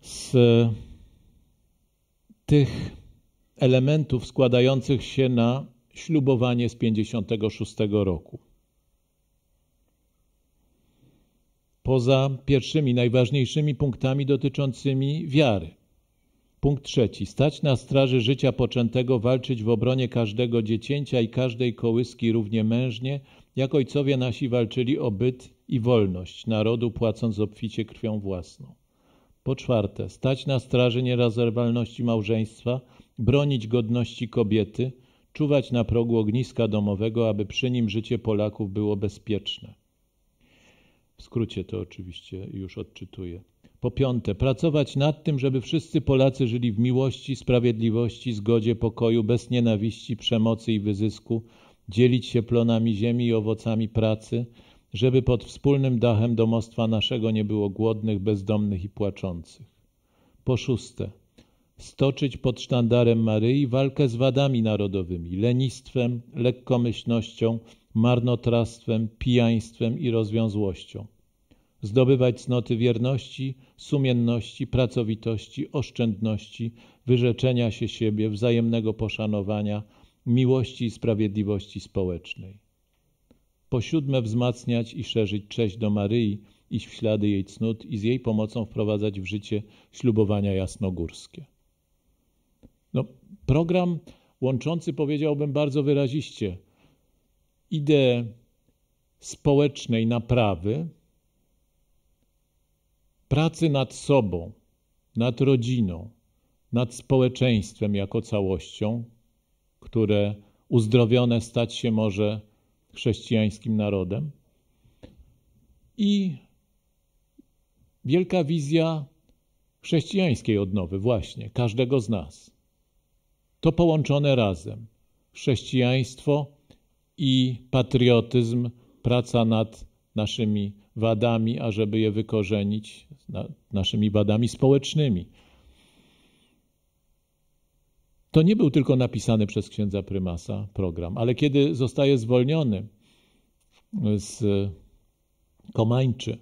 z e, tych elementów składających się na ślubowanie z 56 roku. poza pierwszymi, najważniejszymi punktami dotyczącymi wiary. Punkt trzeci. Stać na straży życia poczętego, walczyć w obronie każdego dziecięcia i każdej kołyski równie mężnie, jak ojcowie nasi walczyli o byt i wolność narodu, płacąc obficie krwią własną. Po czwarte, stać na straży nierozerwalności małżeństwa, bronić godności kobiety, czuwać na progu ogniska domowego, aby przy nim życie Polaków było bezpieczne. W skrócie to oczywiście już odczytuję. Po piąte, pracować nad tym, żeby wszyscy Polacy żyli w miłości, sprawiedliwości, zgodzie, pokoju, bez nienawiści, przemocy i wyzysku, dzielić się plonami ziemi i owocami pracy, żeby pod wspólnym dachem domostwa naszego nie było głodnych, bezdomnych i płaczących. Po szóste, stoczyć pod sztandarem Maryi walkę z wadami narodowymi, lenistwem, lekkomyślnością, marnotrawstwem, pijaństwem i rozwiązłością. Zdobywać cnoty wierności, sumienności, pracowitości, oszczędności, wyrzeczenia się siebie, wzajemnego poszanowania, miłości i sprawiedliwości społecznej. Po siódme wzmacniać i szerzyć cześć do Maryi, iść w ślady jej cnót i z jej pomocą wprowadzać w życie ślubowania jasnogórskie. No, program łączący powiedziałbym bardzo wyraziście ideę społecznej naprawy, pracy nad sobą, nad rodziną, nad społeczeństwem jako całością, które uzdrowione stać się może chrześcijańskim narodem. I wielka wizja chrześcijańskiej odnowy, właśnie każdego z nas. To połączone razem chrześcijaństwo i patriotyzm, praca nad naszymi wadami, ażeby je wykorzenić, naszymi wadami społecznymi. To nie był tylko napisany przez księdza prymasa program, ale kiedy zostaje zwolniony z Komańczy,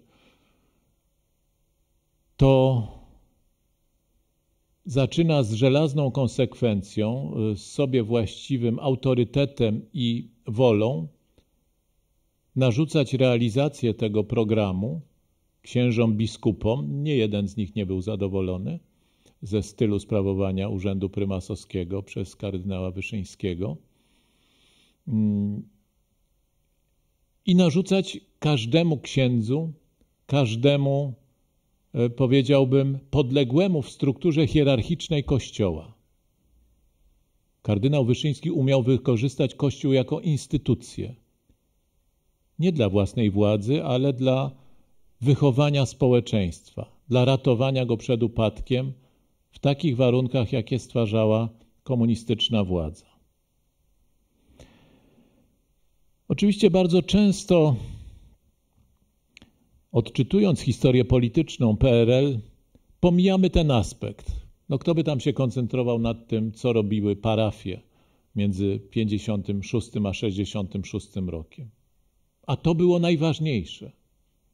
to zaczyna z żelazną konsekwencją, y, z sobie właściwym autorytetem i wolą narzucać realizację tego programu księżom biskupom. Nie jeden z nich nie był zadowolony ze stylu sprawowania urzędu prymasowskiego przez kardynała Wyszyńskiego. I narzucać każdemu księdzu, każdemu, e, powiedziałbym, podległemu w strukturze hierarchicznej Kościoła Kardynał Wyszyński umiał wykorzystać Kościół jako instytucję. Nie dla własnej władzy, ale dla wychowania społeczeństwa, dla ratowania go przed upadkiem w takich warunkach, jakie stwarzała komunistyczna władza. Oczywiście bardzo często, odczytując historię polityczną PRL, pomijamy ten aspekt no kto by tam się koncentrował nad tym, co robiły parafie między 56 a 66 rokiem. A to było najważniejsze.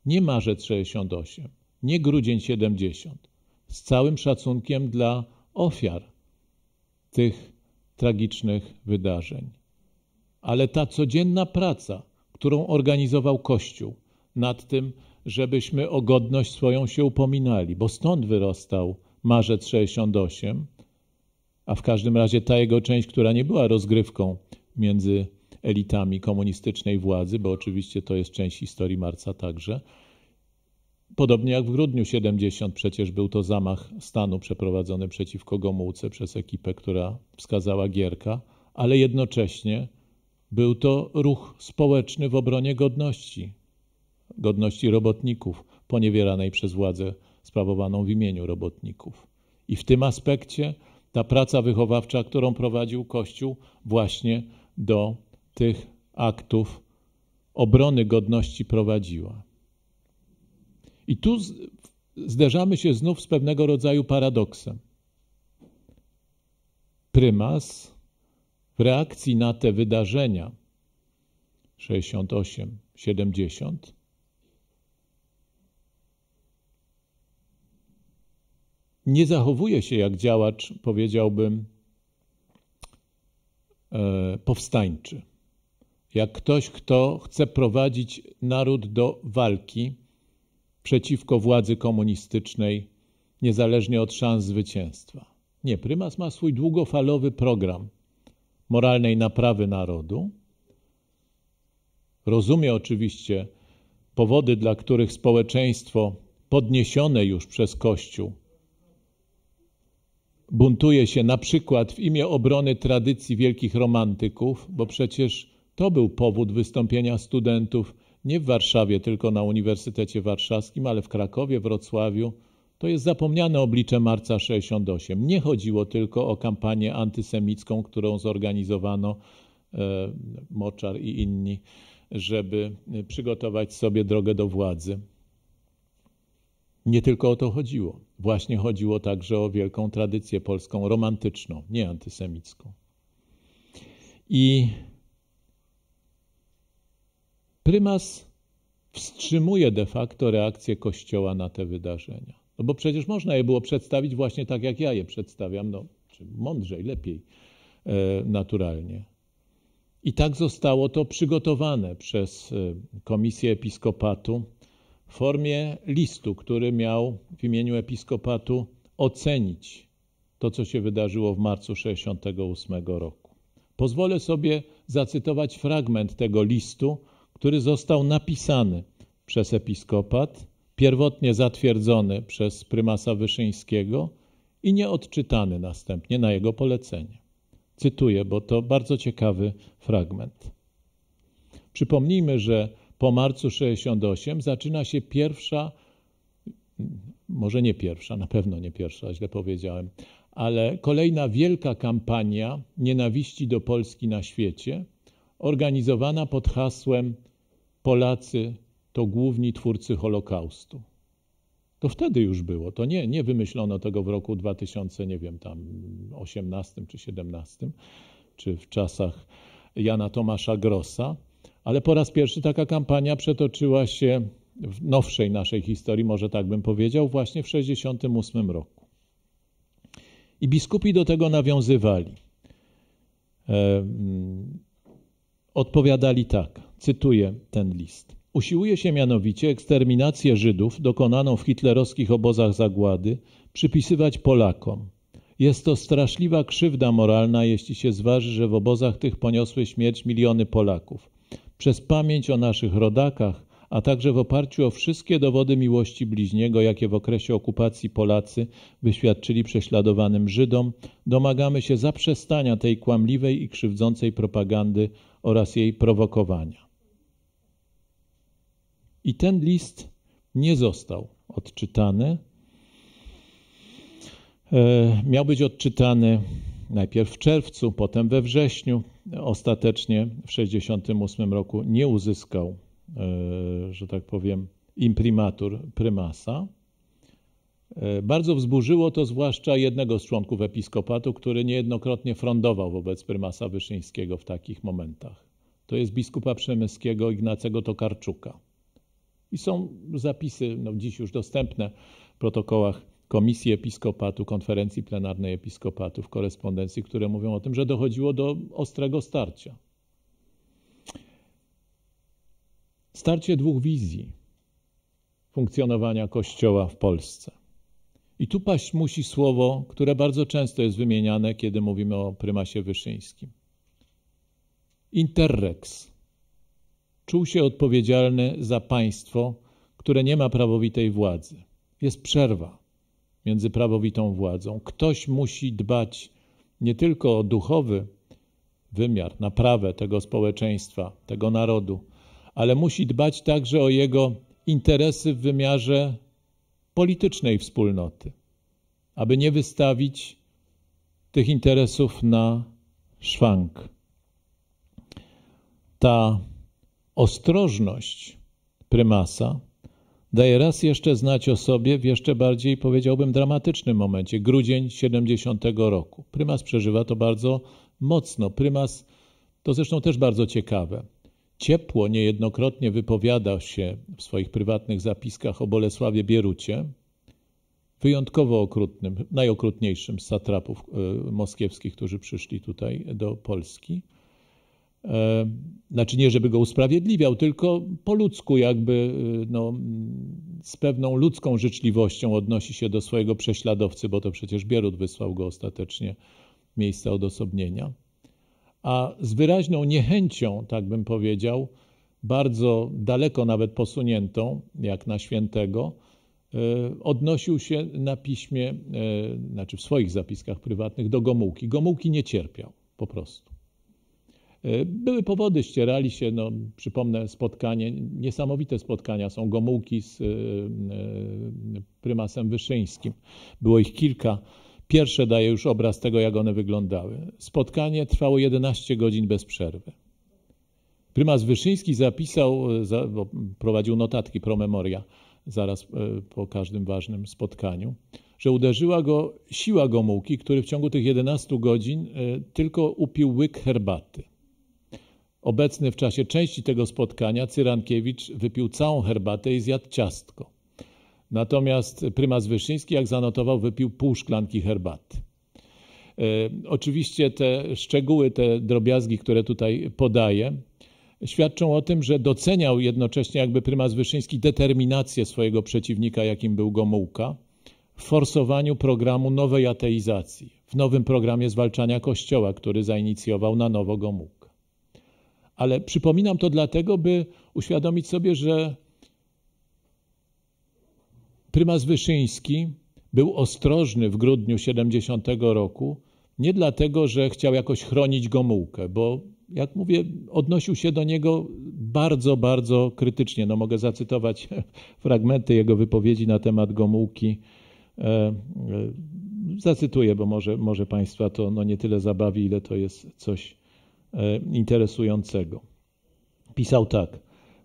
Nie marzec 68, nie grudzień 70. Z całym szacunkiem dla ofiar tych tragicznych wydarzeń. Ale ta codzienna praca, którą organizował Kościół nad tym, żebyśmy o godność swoją się upominali, bo stąd wyrastał marzec 68, a w każdym razie ta jego część, która nie była rozgrywką między elitami komunistycznej władzy, bo oczywiście to jest część historii marca także. Podobnie jak w grudniu 70 przecież był to zamach stanu przeprowadzony przeciwko Gomułce przez ekipę, która wskazała Gierka, ale jednocześnie był to ruch społeczny w obronie godności, godności robotników poniewieranej przez władze sprawowaną w imieniu robotników. I w tym aspekcie ta praca wychowawcza, którą prowadził Kościół, właśnie do tych aktów obrony godności prowadziła. I tu zderzamy się znów z pewnego rodzaju paradoksem. Prymas w reakcji na te wydarzenia 68-70 nie zachowuje się jak działacz, powiedziałbym, e, powstańczy. Jak ktoś, kto chce prowadzić naród do walki przeciwko władzy komunistycznej, niezależnie od szans zwycięstwa. Nie, prymas ma swój długofalowy program moralnej naprawy narodu. Rozumie oczywiście powody, dla których społeczeństwo podniesione już przez Kościół buntuje się na przykład w imię obrony tradycji wielkich romantyków, bo przecież to był powód wystąpienia studentów nie w Warszawie, tylko na Uniwersytecie Warszawskim, ale w Krakowie, Wrocławiu. To jest zapomniane oblicze marca 68. Nie chodziło tylko o kampanię antysemicką, którą zorganizowano e, Moczar i inni, żeby e, przygotować sobie drogę do władzy. Nie tylko o to chodziło. Właśnie chodziło także o wielką tradycję polską romantyczną, nie antysemicką. I prymas wstrzymuje de facto reakcję Kościoła na te wydarzenia. No bo przecież można je było przedstawić właśnie tak, jak ja je przedstawiam, no, czy mądrzej, lepiej, e, naturalnie. I tak zostało to przygotowane przez e, Komisję Episkopatu w formie listu, który miał w imieniu episkopatu ocenić to, co się wydarzyło w marcu 68 roku. Pozwolę sobie zacytować fragment tego listu, który został napisany przez episkopat, pierwotnie zatwierdzony przez prymasa Wyszyńskiego i nieodczytany następnie na jego polecenie. Cytuję, bo to bardzo ciekawy fragment. Przypomnijmy, że po marcu 68 zaczyna się pierwsza, może nie pierwsza, na pewno nie pierwsza, źle powiedziałem, ale kolejna wielka kampania nienawiści do Polski na świecie, organizowana pod hasłem Polacy to główni twórcy Holokaustu. To wtedy już było. To nie, nie wymyślono tego w roku 2000, nie wiem, tam 18 czy 17, czy w czasach Jana Tomasza Grossa ale po raz pierwszy taka kampania przetoczyła się w nowszej naszej historii, może tak bym powiedział, właśnie w 1968 roku. I biskupi do tego nawiązywali. E, mm, odpowiadali tak, cytuję ten list. Usiłuje się mianowicie eksterminację Żydów dokonaną w hitlerowskich obozach zagłady przypisywać Polakom. Jest to straszliwa krzywda moralna, jeśli się zważy, że w obozach tych poniosły śmierć miliony Polaków. Przez pamięć o naszych rodakach, a także w oparciu o wszystkie dowody miłości bliźniego, jakie w okresie okupacji Polacy wyświadczyli prześladowanym Żydom, domagamy się zaprzestania tej kłamliwej i krzywdzącej propagandy oraz jej prowokowania. I ten list nie został odczytany. E, miał być odczytany najpierw w czerwcu, potem we wrześniu. Ostatecznie w 1968 roku nie uzyskał, e, że tak powiem, imprimatur prymasa. E, bardzo wzburzyło to zwłaszcza jednego z członków episkopatu, który niejednokrotnie frondował wobec prymasa Wyszyńskiego w takich momentach. To jest biskupa przemyskiego Ignacego Tokarczuka. I są zapisy, no dziś już dostępne w protokołach Komisji Episkopatu, Konferencji Plenarnej Episkopatów, korespondencji, które mówią o tym, że dochodziło do ostrego starcia. Starcie dwóch wizji funkcjonowania Kościoła w Polsce. I tu paść musi słowo, które bardzo często jest wymieniane, kiedy mówimy o prymasie Wyszyńskim. Interrex. Czuł się odpowiedzialny za państwo, które nie ma prawowitej władzy. Jest przerwa między prawowitą władzą. Ktoś musi dbać nie tylko o duchowy wymiar, naprawę tego społeczeństwa, tego narodu, ale musi dbać także o jego interesy w wymiarze politycznej wspólnoty, aby nie wystawić tych interesów na szwank. Ta ostrożność prymasa daje raz jeszcze znać o sobie w jeszcze bardziej, powiedziałbym, dramatycznym momencie. Grudzień 70 roku. Prymas przeżywa to bardzo mocno. Prymas to zresztą też bardzo ciekawe. Ciepło niejednokrotnie wypowiadał się w swoich prywatnych zapiskach o Bolesławie Bierucie, wyjątkowo okrutnym, najokrutniejszym z satrapów e, moskiewskich, którzy przyszli tutaj do Polski. E, znaczy nie, żeby go usprawiedliwiał, tylko po ludzku jakby e, no, z pewną ludzką życzliwością odnosi się do swojego prześladowcy, bo to przecież Bierut wysłał go ostatecznie miejsce odosobnienia. A z wyraźną niechęcią, tak bym powiedział, bardzo daleko nawet posuniętą, jak na świętego, e, odnosił się na piśmie, znaczy w swoich zapiskach prywatnych, do Gomułki. Gomułki nie cierpiał po prostu. E, były powody, ścierali się, no, przypomnę spotkanie, niesamowite spotkania, są Gomułki z e, e, prymasem Wyszyńskim. Było ich kilka. Pierwsze daje już obraz tego, jak one wyglądały. Spotkanie trwało 11 godzin bez przerwy. Prymas Wyszyński zapisał, bo prowadził notatki, promemoria, zaraz po każdym ważnym spotkaniu, że uderzyła go siła Gomułki, który w ciągu tych 11 godzin tylko upił łyk herbaty. Obecny w czasie części tego spotkania Cyrankiewicz wypił całą herbatę i zjadł ciastko. Natomiast prymas Wyszyński, jak zanotował, wypił pół szklanki herbaty. E, oczywiście te szczegóły, te drobiazgi, które tutaj podaję, świadczą o tym, że doceniał jednocześnie jakby prymas Wyszyński determinację swojego przeciwnika, jakim był Gomułka, w forsowaniu programu nowej ateizacji, w nowym programie zwalczania Kościoła, który zainicjował na nowo Gomułka. Ale przypominam to dlatego, by uświadomić sobie, że prymas Wyszyński był ostrożny w grudniu 70 roku, nie dlatego, że chciał jakoś chronić Gomułkę, bo jak mówię, odnosił się do niego bardzo, bardzo krytycznie. No mogę zacytować fragmenty jego wypowiedzi na temat Gomułki. E, e, zacytuję, bo może, może Państwa to no nie tyle zabawi, ile to jest coś E, interesującego. Pisał tak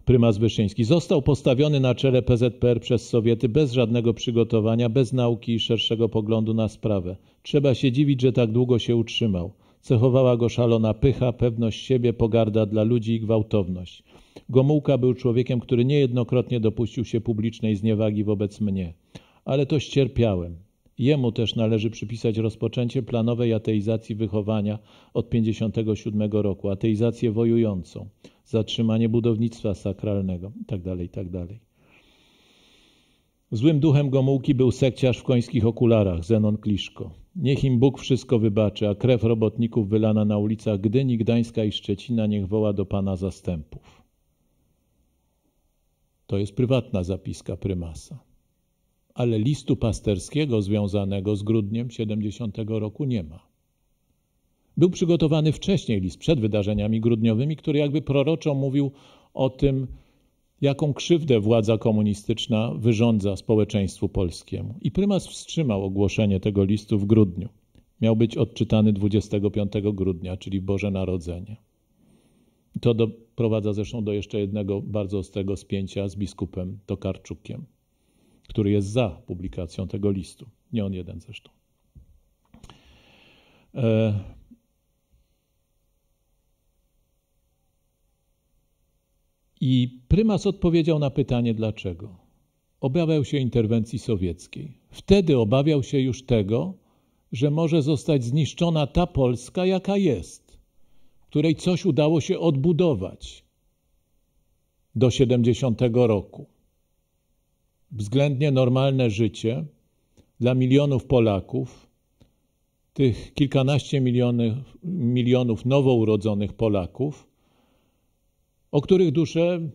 prymas Wyszyński. Został postawiony na czele PZPR przez Sowiety bez żadnego przygotowania, bez nauki i szerszego poglądu na sprawę. Trzeba się dziwić, że tak długo się utrzymał. Cechowała go szalona pycha, pewność siebie, pogarda dla ludzi i gwałtowność. Gomułka był człowiekiem, który niejednokrotnie dopuścił się publicznej zniewagi wobec mnie. Ale to ścierpiałem. Jemu też należy przypisać rozpoczęcie planowej ateizacji wychowania od 57 roku, ateizację wojującą, zatrzymanie budownictwa sakralnego itd. Tak itd. Tak Złym duchem Gomułki był sekciarz w końskich okularach, Zenon Kliszko. Niech im Bóg wszystko wybaczy, a krew robotników wylana na ulicach Gdyni, Gdańska i Szczecina niech woła do Pana zastępów. To jest prywatna zapiska prymasa ale listu pasterskiego związanego z grudniem 70 roku nie ma. Był przygotowany wcześniej list, przed wydarzeniami grudniowymi, który jakby proroczo mówił o tym, jaką krzywdę władza komunistyczna wyrządza społeczeństwu polskiemu. I prymas wstrzymał ogłoszenie tego listu w grudniu. Miał być odczytany 25 grudnia, czyli Boże Narodzenie. To doprowadza zresztą do jeszcze jednego bardzo ostrego spięcia z biskupem Tokarczukiem który jest za publikacją tego listu. Nie on jeden zresztą. E, I prymas odpowiedział na pytanie dlaczego. Obawiał się interwencji sowieckiej. Wtedy obawiał się już tego, że może zostać zniszczona ta Polska, jaka jest, w której coś udało się odbudować do 70 roku względnie normalne życie dla milionów Polaków, tych kilkanaście milionów, milionów nowo urodzonych Polaków, o których duszę,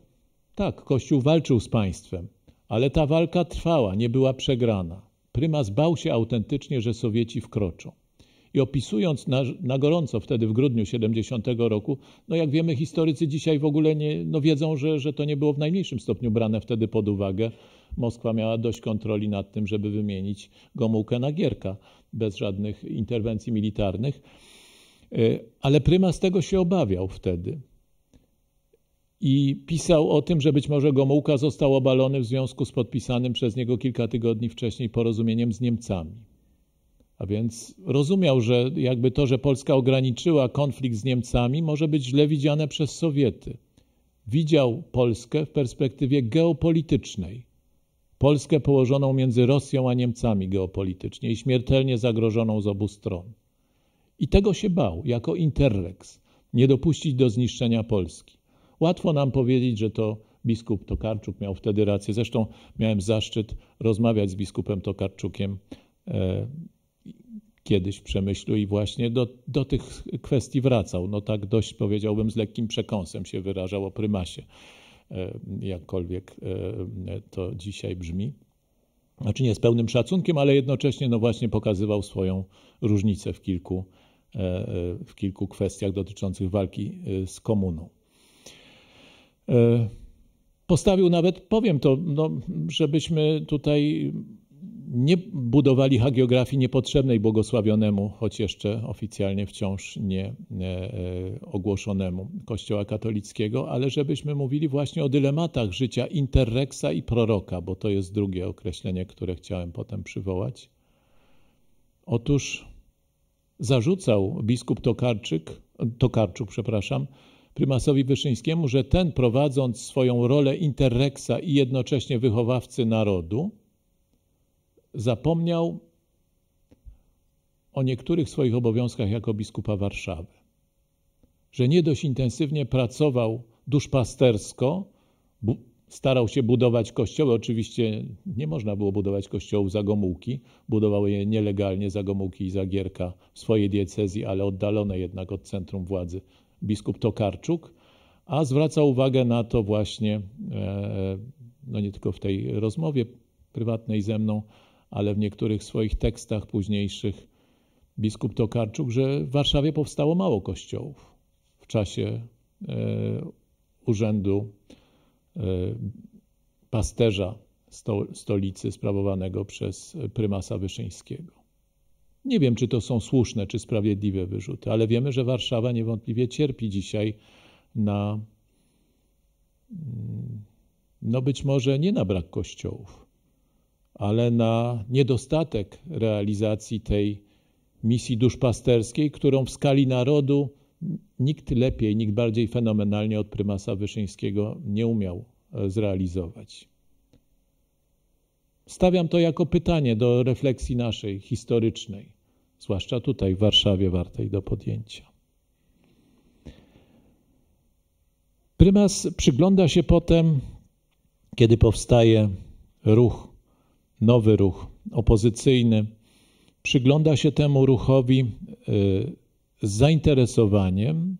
tak, Kościół walczył z państwem, ale ta walka trwała, nie była przegrana. Prymas bał się autentycznie, że Sowieci wkroczą. I opisując na, na, gorąco wtedy w grudniu 70 roku, no jak wiemy, historycy dzisiaj w ogóle nie no wiedzą, że, że to nie było w najmniejszym stopniu brane wtedy pod uwagę. Moskwa miała dość kontroli nad tym, żeby wymienić Gomułkę na Gierka bez żadnych interwencji militarnych. E, ale prymas tego się obawiał wtedy. I pisał o tym, że być może Gomułka został obalony w związku z podpisanym przez niego kilka tygodni wcześniej porozumieniem z Niemcami. A więc rozumiał, że jakby to, że Polska ograniczyła konflikt z Niemcami, może być źle widziane przez Sowiety. Widział Polskę w perspektywie geopolitycznej, Polskę położoną między Rosją a Niemcami geopolitycznie i śmiertelnie zagrożoną z obu stron. I tego się bał, jako interreks, nie dopuścić do zniszczenia Polski. Łatwo nam powiedzieć, że to biskup Tokarczuk miał wtedy rację. Zresztą miałem zaszczyt rozmawiać z biskupem Tokarczukiem e, kiedyś w Przemyślu i właśnie do, do tych kwestii wracał. No tak dość powiedziałbym z lekkim przekąsem się wyrażał o prymasie E, jakkolwiek e, to dzisiaj brzmi. Znaczy nie z pełnym szacunkiem, ale jednocześnie no właśnie pokazywał swoją różnicę w kilku, e, w kilku kwestiach dotyczących walki z komuną. Postawił nawet, powiem to, no, żebyśmy tutaj nie budowali hagiografii niepotrzebnej błogosławionemu, choć jeszcze oficjalnie wciąż nie e, ogłoszonemu Kościoła katolickiego, ale żebyśmy mówili właśnie o dylematach życia interreksa i proroka, bo to jest drugie określenie, które chciałem potem przywołać. Otóż zarzucał biskup Tokarczyk, Tokarczuk, przepraszam, prymasowi Wyszyńskiemu, że ten prowadząc swoją rolę interreksa i jednocześnie wychowawcy narodu, zapomniał o niektórych swoich obowiązkach jako biskupa Warszawy. Że nie dość intensywnie pracował duszpastersko, starał się budować kościoły. Oczywiście nie można było budować kościołów za Gomułki. Budował je nielegalnie za Gomułki i za Gierka w swojej diecezji, ale oddalone jednak od centrum władzy biskup Tokarczuk, a zwraca uwagę na to właśnie, e, no nie tylko w tej rozmowie prywatnej ze mną, ale w niektórych swoich tekstach późniejszych biskup Tokarczuk, że w Warszawie powstało mało kościołów w czasie e, urzędu e, pasterza stolicy sprawowanego przez prymasa Wyszyńskiego. Nie wiem, czy to są słuszne czy sprawiedliwe wyrzuty, ale wiemy, że Warszawa niewątpliwie cierpi dzisiaj na, mm, no być może nie na brak kościołów, ale na niedostatek realizacji tej misji duszpasterskiej, którą w skali narodu nikt lepiej, nikt bardziej fenomenalnie od prymasa Wyszyńskiego nie umiał e, zrealizować. Stawiam to jako pytanie do refleksji naszej historycznej, zwłaszcza tutaj w Warszawie, wartej do podjęcia. Prymas przygląda się potem, kiedy powstaje ruch nowy ruch opozycyjny. Przygląda się temu ruchowi y, z zainteresowaniem,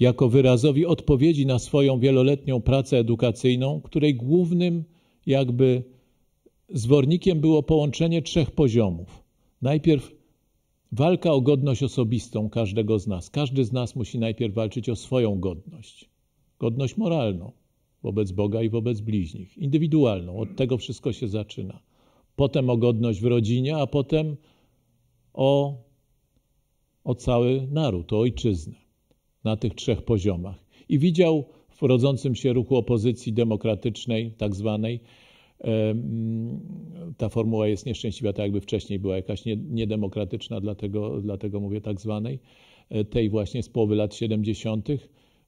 jako wyrazowi odpowiedzi na swoją wieloletnią pracę edukacyjną, której głównym jakby zwornikiem było połączenie trzech poziomów. Najpierw walka o godność osobistą każdego z nas. Każdy z nas musi najpierw walczyć o swoją godność. Godność moralną wobec Boga i wobec bliźnich, indywidualną. Od tego wszystko się zaczyna potem o godność w rodzinie, a potem o, o cały naród, o ojczyznę na tych trzech poziomach. I widział w rodzącym się ruchu opozycji demokratycznej, tak zwanej, e, mm, ta formuła jest nieszczęśliwa, tak jakby wcześniej była jakaś niedemokratyczna, dlatego, dlatego mówię tak zwanej, e, tej właśnie z połowy lat 70.,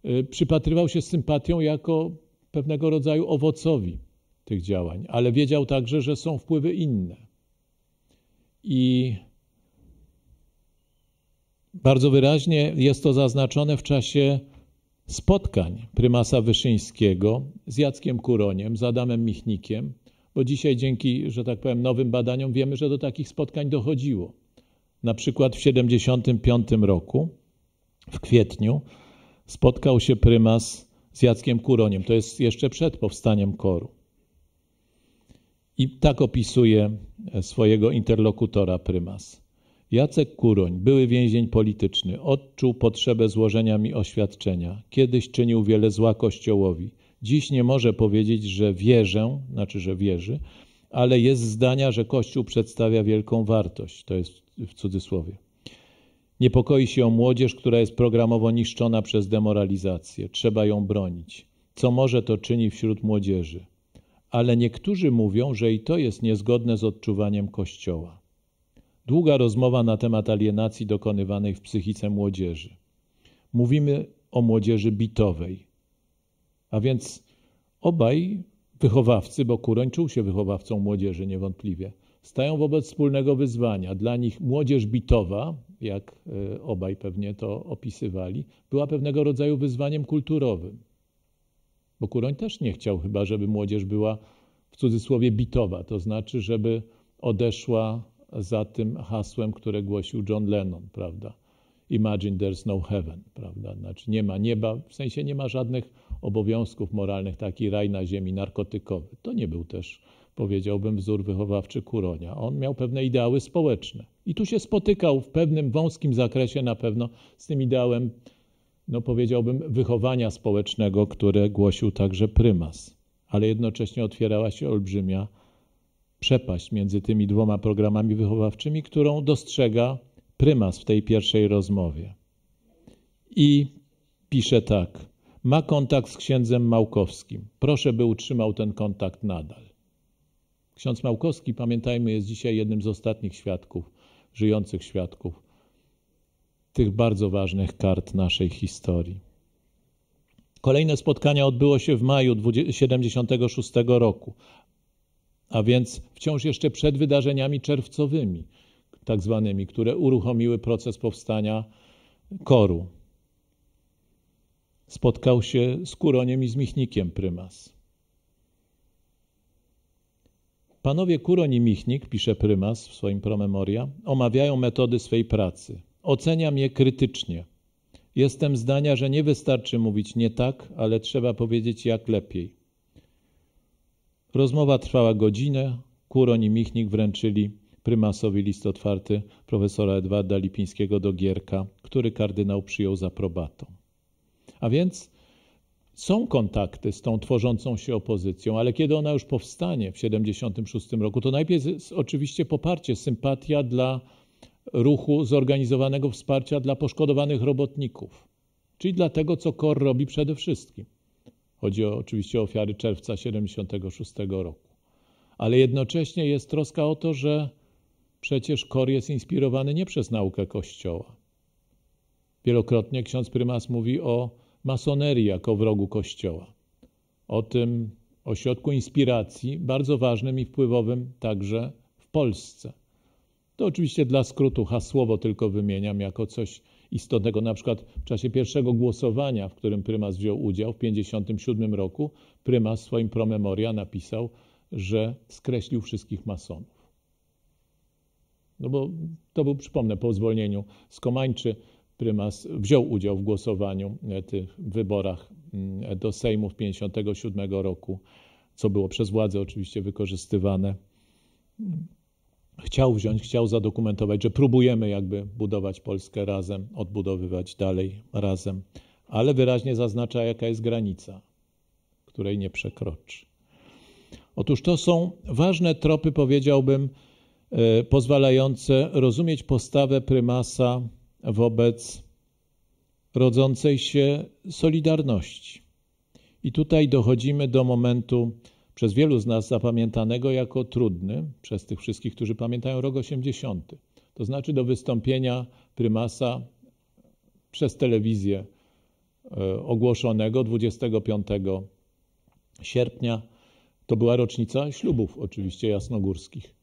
e, przypatrywał się z sympatią jako pewnego rodzaju owocowi tych działań, ale wiedział także, że są wpływy inne. I bardzo wyraźnie jest to zaznaczone w czasie spotkań prymasa Wyszyńskiego z Jackiem Kuroniem, z Adamem Michnikiem, bo dzisiaj dzięki, że tak powiem, nowym badaniom wiemy, że do takich spotkań dochodziło. Na przykład w 1975 roku, w kwietniu, spotkał się prymas z Jackiem Kuroniem. To jest jeszcze przed powstaniem koru. I tak opisuje e, swojego interlokutora prymas. Jacek Kuroń, były więzień polityczny, odczuł potrzebę złożenia mi oświadczenia. Kiedyś czynił wiele zła Kościołowi. Dziś nie może powiedzieć, że wierzę, znaczy, że wierzy, ale jest zdania, że Kościół przedstawia wielką wartość. To jest w cudzysłowie. Niepokoi się o młodzież, która jest programowo niszczona przez demoralizację. Trzeba ją bronić. Co może, to czyni wśród młodzieży ale niektórzy mówią, że i to jest niezgodne z odczuwaniem Kościoła. Długa rozmowa na temat alienacji dokonywanej w psychice młodzieży. Mówimy o młodzieży bitowej. A więc obaj wychowawcy, bo Kuroń czuł się wychowawcą młodzieży niewątpliwie, stają wobec wspólnego wyzwania. Dla nich młodzież bitowa, jak e, obaj pewnie to opisywali, była pewnego rodzaju wyzwaniem kulturowym. Bo Kuroń też nie chciał chyba, żeby młodzież była w cudzysłowie bitowa, to znaczy, żeby odeszła za tym hasłem, które głosił John Lennon, prawda? Imagine there's no heaven, prawda? Znaczy nie ma nieba, w sensie nie ma żadnych obowiązków moralnych, taki raj na ziemi narkotykowy. To nie był też, powiedziałbym, wzór wychowawczy Kuronia. On miał pewne ideały społeczne. I tu się spotykał w pewnym wąskim zakresie na pewno z tym ideałem no powiedziałbym, wychowania społecznego, które głosił także prymas. Ale jednocześnie otwierała się olbrzymia przepaść między tymi dwoma programami wychowawczymi, którą dostrzega prymas w tej pierwszej rozmowie. I pisze tak: Ma kontakt z księdzem Małkowskim. Proszę, by utrzymał ten kontakt nadal. Ksiądz Małkowski, pamiętajmy, jest dzisiaj jednym z ostatnich świadków, żyjących świadków tych bardzo ważnych kart naszej historii. Kolejne spotkanie odbyło się w maju 1976 roku, a więc wciąż jeszcze przed wydarzeniami czerwcowymi, tak zwanymi, które uruchomiły proces powstania koru. Spotkał się z Kuroniem i z Michnikiem prymas. Panowie Kuroń i Michnik, pisze prymas w swoim promemoria, omawiają metody swej pracy – Oceniam je krytycznie. Jestem zdania, że nie wystarczy mówić nie tak, ale trzeba powiedzieć jak lepiej. Rozmowa trwała godzinę. Kuroń i Michnik wręczyli prymasowi list otwarty profesora Edwarda Lipińskiego do Gierka, który kardynał przyjął za probatą. A więc są kontakty z tą tworzącą się opozycją, ale kiedy ona już powstanie w 1976 roku, to najpierw jest oczywiście poparcie, sympatia dla ruchu zorganizowanego wsparcia dla poszkodowanych robotników, czyli dla tego, co KOR robi przede wszystkim. Chodzi oczywiście o ofiary czerwca 76 roku. Ale jednocześnie jest troska o to, że przecież KOR jest inspirowany nie przez naukę Kościoła. Wielokrotnie ksiądz prymas mówi o masonerii jako wrogu Kościoła, o tym ośrodku inspiracji, bardzo ważnym i wpływowym także w Polsce. To oczywiście dla skrótu hasłowo tylko wymieniam jako coś istotnego. Na przykład w czasie pierwszego głosowania, w którym prymas wziął udział w 1957 roku, prymas w swoim promemoria napisał, że skreślił wszystkich masonów. No bo to był, przypomnę, po zwolnieniu z Komańczy prymas wziął udział w głosowaniu e, tych wyborach mm, e, do Sejmu w 1957 roku, co było przez władzę oczywiście wykorzystywane chciał wziąć, chciał zadokumentować, że próbujemy jakby budować Polskę razem, odbudowywać dalej razem, ale wyraźnie zaznacza, jaka jest granica, której nie przekroczy. Otóż to są ważne tropy, powiedziałbym, e, pozwalające rozumieć postawę prymasa wobec rodzącej się solidarności. I tutaj dochodzimy do momentu przez wielu z nas zapamiętanego jako trudny, przez tych wszystkich, którzy pamiętają rok 80. To znaczy do wystąpienia prymasa przez telewizję e, ogłoszonego 25 sierpnia. To była rocznica ślubów, oczywiście jasnogórskich,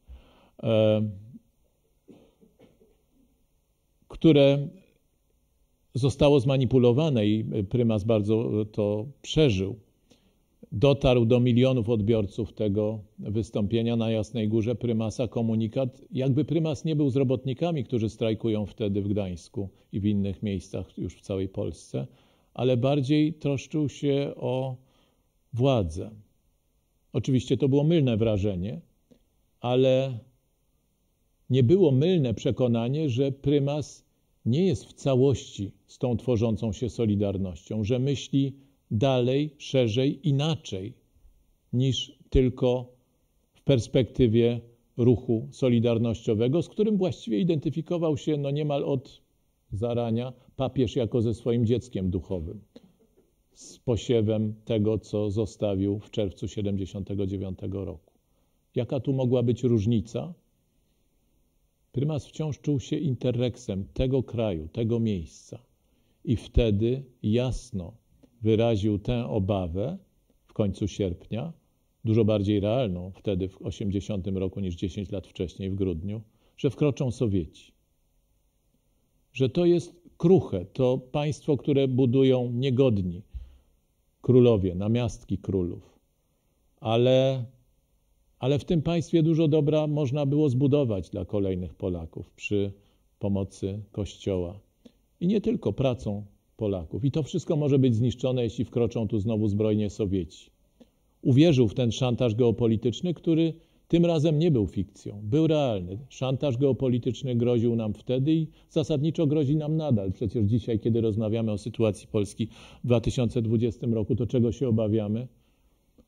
e, które zostało zmanipulowane i prymas bardzo to przeżył dotarł do milionów odbiorców tego wystąpienia na Jasnej Górze prymasa komunikat, jakby prymas nie był z robotnikami, którzy strajkują wtedy w Gdańsku i w innych miejscach już w całej Polsce, ale bardziej troszczył się o władzę. Oczywiście to było mylne wrażenie, ale nie było mylne przekonanie, że prymas nie jest w całości z tą tworzącą się Solidarnością, że myśli dalej, szerzej, inaczej niż tylko w perspektywie ruchu solidarnościowego, z którym właściwie identyfikował się no niemal od zarania papież jako ze swoim dzieckiem duchowym, z posiewem tego, co zostawił w czerwcu 79 roku. Jaka tu mogła być różnica? Prymas wciąż czuł się interreksem tego kraju, tego miejsca. I wtedy jasno wyraził tę obawę w końcu sierpnia, dużo bardziej realną wtedy w 80 roku niż 10 lat wcześniej w grudniu, że wkroczą Sowieci. Że to jest kruche, to państwo, które budują niegodni królowie, namiastki królów. Ale, ale w tym państwie dużo dobra można było zbudować dla kolejnych Polaków przy pomocy Kościoła. I nie tylko pracą Polaków. I to wszystko może być zniszczone, jeśli wkroczą tu znowu zbrojnie Sowieci. Uwierzył w ten szantaż geopolityczny, który tym razem nie był fikcją, był realny. Szantaż geopolityczny groził nam wtedy i zasadniczo grozi nam nadal. Przecież dzisiaj, kiedy rozmawiamy o sytuacji Polski w 2020 roku, to czego się obawiamy?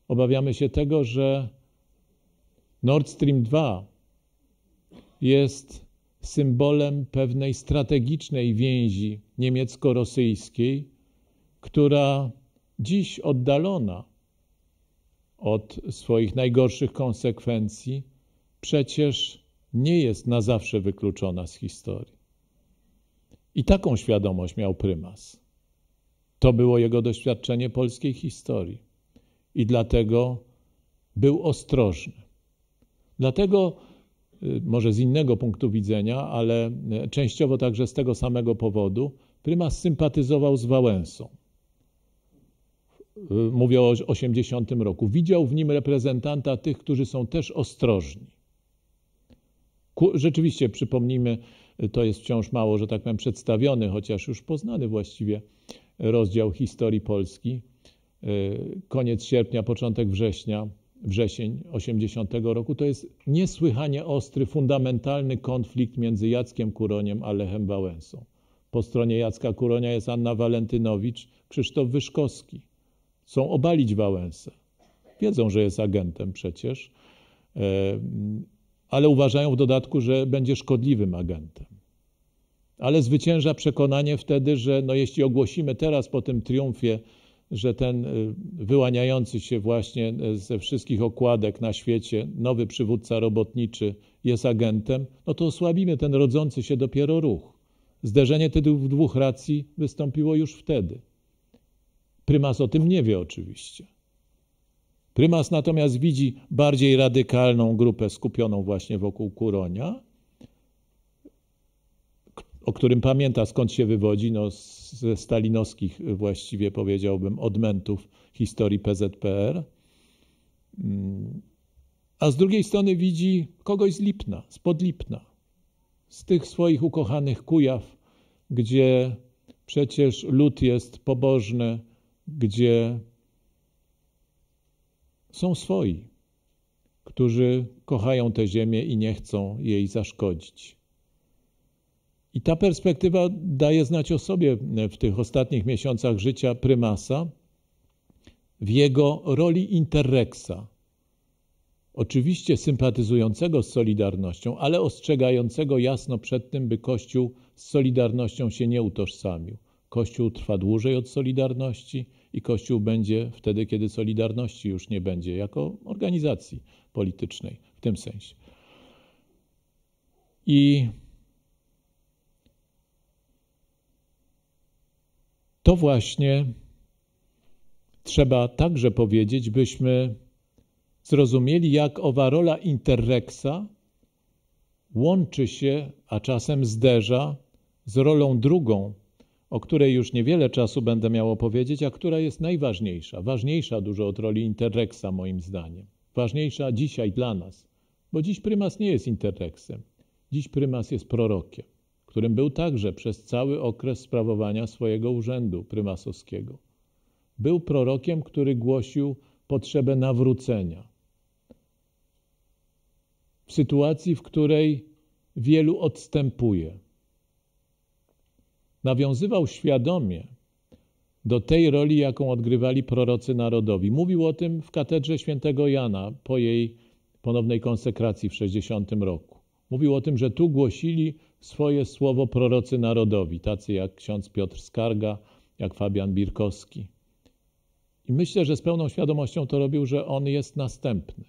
Obawiamy się tego, że Nord Stream 2 jest symbolem pewnej strategicznej więzi niemiecko-rosyjskiej, która dziś oddalona od swoich najgorszych konsekwencji, przecież nie jest na zawsze wykluczona z historii. I taką świadomość miał prymas. To było jego doświadczenie polskiej historii. I dlatego był ostrożny. Dlatego Y, może z innego punktu widzenia, ale y, częściowo także z tego samego powodu, prymas sympatyzował z Wałęsą. Y, mówię o 80 roku. Widział w nim reprezentanta tych, którzy są też ostrożni. Rzeczywiście, przypomnijmy, to jest wciąż mało, że tak powiem, przedstawiony, chociaż już poznany właściwie rozdział historii Polski. Koniec sierpnia, początek września wrzesień 80 roku, to jest niesłychanie ostry, fundamentalny konflikt między Jackiem Kuroniem a Lechem Wałęsą. Po stronie Jacka Kuronia jest Anna Walentynowicz, Krzysztof Wyszkowski. Chcą obalić Wałęsę. Wiedzą, że jest agentem przecież, e, ale uważają w dodatku, że będzie szkodliwym agentem. Ale zwycięża przekonanie wtedy, że no jeśli ogłosimy teraz po tym triumfie że ten y, wyłaniający się właśnie y, ze wszystkich okładek na świecie nowy przywódca robotniczy jest agentem, no to osłabimy ten rodzący się dopiero ruch. Zderzenie tych dwóch racji wystąpiło już wtedy. Prymas o tym nie wie oczywiście. Prymas natomiast widzi bardziej radykalną grupę skupioną właśnie wokół Kuronia, o którym pamięta skąd się wywodzi, no, ze stalinowskich y, właściwie powiedziałbym odmentów historii PZPR. Mm. A z drugiej strony widzi kogoś z Lipna, z Podlipna, z tych swoich ukochanych Kujaw, gdzie przecież lud jest pobożny, gdzie są swoi, którzy kochają tę ziemię i nie chcą jej zaszkodzić. I ta perspektywa daje znać o sobie w tych ostatnich miesiącach życia prymasa, w jego roli interreksa, oczywiście sympatyzującego z Solidarnością, ale ostrzegającego jasno przed tym, by Kościół z Solidarnością się nie utożsamił. Kościół trwa dłużej od Solidarności i Kościół będzie wtedy, kiedy Solidarności już nie będzie, jako organizacji politycznej w tym sensie. I to właśnie trzeba także powiedzieć, byśmy zrozumieli, jak owa rola interreksa łączy się, a czasem zderza z rolą drugą, o której już niewiele czasu będę miał opowiedzieć, a która jest najważniejsza, ważniejsza dużo od roli interreksa moim zdaniem. Ważniejsza dzisiaj dla nas, bo dziś prymas nie jest interreksem. Dziś prymas jest prorokiem którym był także przez cały okres sprawowania swojego urzędu prymasowskiego. Był prorokiem, który głosił potrzebę nawrócenia. W sytuacji, w której wielu odstępuje, nawiązywał świadomie do tej roli, jaką odgrywali prorocy narodowi. Mówił o tym w katedrze świętego Jana po jej ponownej konsekracji w 60 roku. Mówił o tym, że tu głosili swoje słowo prorocy narodowi, tacy jak ksiądz Piotr Skarga, jak Fabian Birkowski. I myślę, że z pełną świadomością to robił, że on jest następny,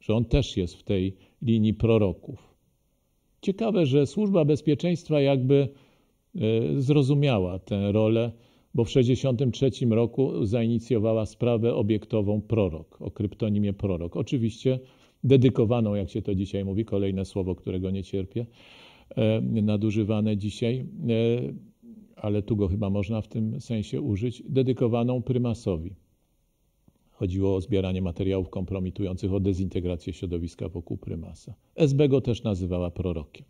że on też jest w tej linii proroków. Ciekawe, że służba bezpieczeństwa jakby e, zrozumiała tę rolę, bo w 1963 roku zainicjowała sprawę obiektową prorok, o kryptonimie prorok. Oczywiście dedykowaną, jak się to dzisiaj mówi, kolejne słowo, którego nie cierpię, E, nadużywane dzisiaj, e, ale tu go chyba można w tym sensie użyć, dedykowaną prymasowi. Chodziło o zbieranie materiałów kompromitujących o dezintegrację środowiska wokół prymasa. SB go też nazywała prorokiem.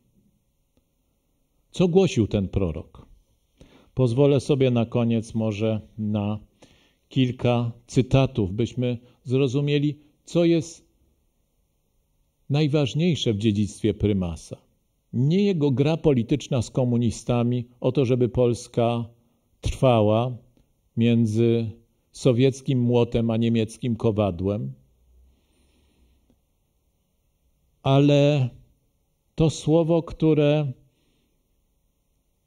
Co głosił ten prorok? Pozwolę sobie na koniec może na kilka cytatów, byśmy zrozumieli, co jest najważniejsze w dziedzictwie prymasa nie jego gra polityczna z komunistami o to, żeby Polska trwała między sowieckim młotem a niemieckim kowadłem, ale to słowo, które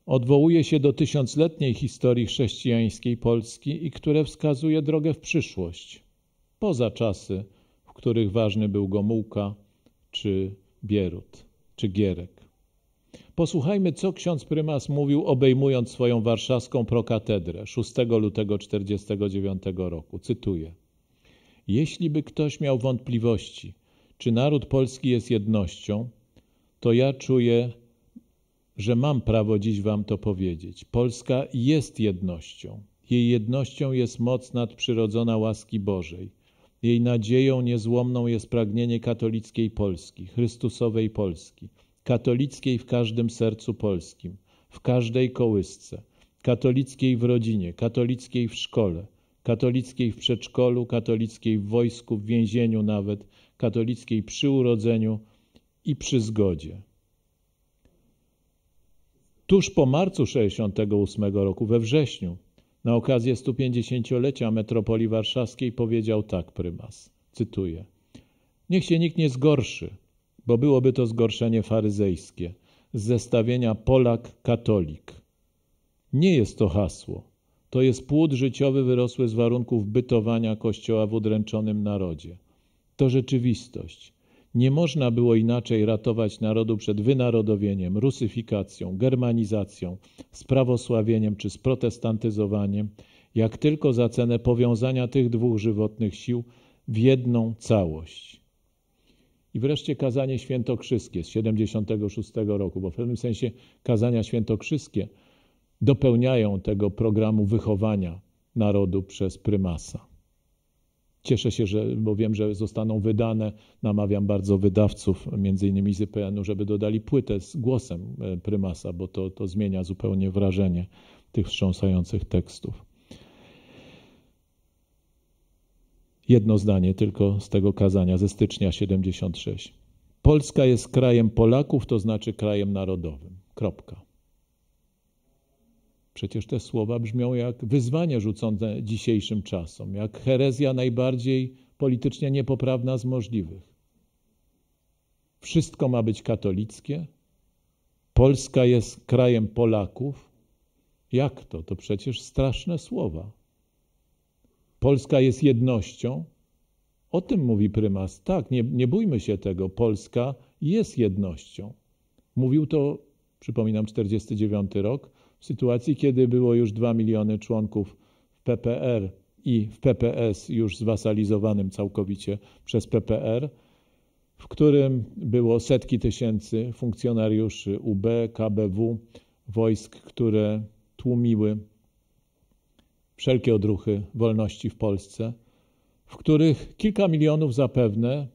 odwołuje się do tysiącletniej historii chrześcijańskiej Polski i które wskazuje drogę w przyszłość, poza czasy, w których ważny był Gomułka czy Bierut czy Gierek. Posłuchajmy, co ksiądz prymas mówił, obejmując swoją warszawską prokatedrę 6 lutego 1949 roku. Cytuję: Jeśli by ktoś miał wątpliwości, czy naród polski jest jednością, to ja czuję, że mam prawo dziś Wam to powiedzieć. Polska jest jednością. Jej jednością jest moc nadprzyrodzona łaski Bożej. Jej nadzieją niezłomną jest pragnienie katolickiej Polski, Chrystusowej Polski katolickiej w każdym sercu polskim, w każdej kołysce, katolickiej w rodzinie, katolickiej w szkole, katolickiej w przedszkolu, katolickiej w wojsku, w więzieniu nawet, katolickiej przy urodzeniu i przy zgodzie. Tuż po marcu 68 roku, we wrześniu, na okazję 150-lecia metropolii warszawskiej powiedział tak prymas, cytuję. Niech się nikt nie zgorszy, bo byłoby to zgorszenie faryzejskie z zestawienia Polak-Katolik. Nie jest to hasło. To jest płód życiowy wyrosły z warunków bytowania Kościoła w udręczonym narodzie. To rzeczywistość. Nie można było inaczej ratować narodu przed wynarodowieniem, rusyfikacją, germanizacją, sprawosławieniem czy sprotestantyzowaniem, jak tylko za cenę powiązania tych dwóch żywotnych sił w jedną całość. I wreszcie kazanie świętokrzyskie z 76 roku, bo w pewnym sensie kazania świętokrzyskie dopełniają tego programu wychowania narodu przez prymasa. Cieszę się, że, bo wiem, że zostaną wydane. Namawiam bardzo wydawców, między innymi z IPN-u, y żeby dodali płytę z głosem e, prymasa, bo to, to zmienia zupełnie wrażenie tych wstrząsających tekstów. Jedno zdanie tylko z tego kazania ze stycznia 76. Polska jest krajem Polaków, to znaczy krajem narodowym. Kropka. Przecież te słowa brzmią jak wyzwanie rzucone dzisiejszym czasom, jak herezja najbardziej politycznie niepoprawna z możliwych. Wszystko ma być katolickie. Polska jest krajem Polaków. Jak to? To przecież straszne słowa. Polska jest jednością. O tym mówi prymas. Tak, nie, nie bójmy się tego. Polska jest jednością. Mówił to, przypominam, 49 rok, w sytuacji, kiedy było już 2 miliony członków w PPR i w PPS, już zwasalizowanym całkowicie przez PPR, w którym było setki tysięcy funkcjonariuszy UB, KBW, wojsk, które tłumiły wszelkie odruchy wolności w Polsce, w których kilka milionów zapewne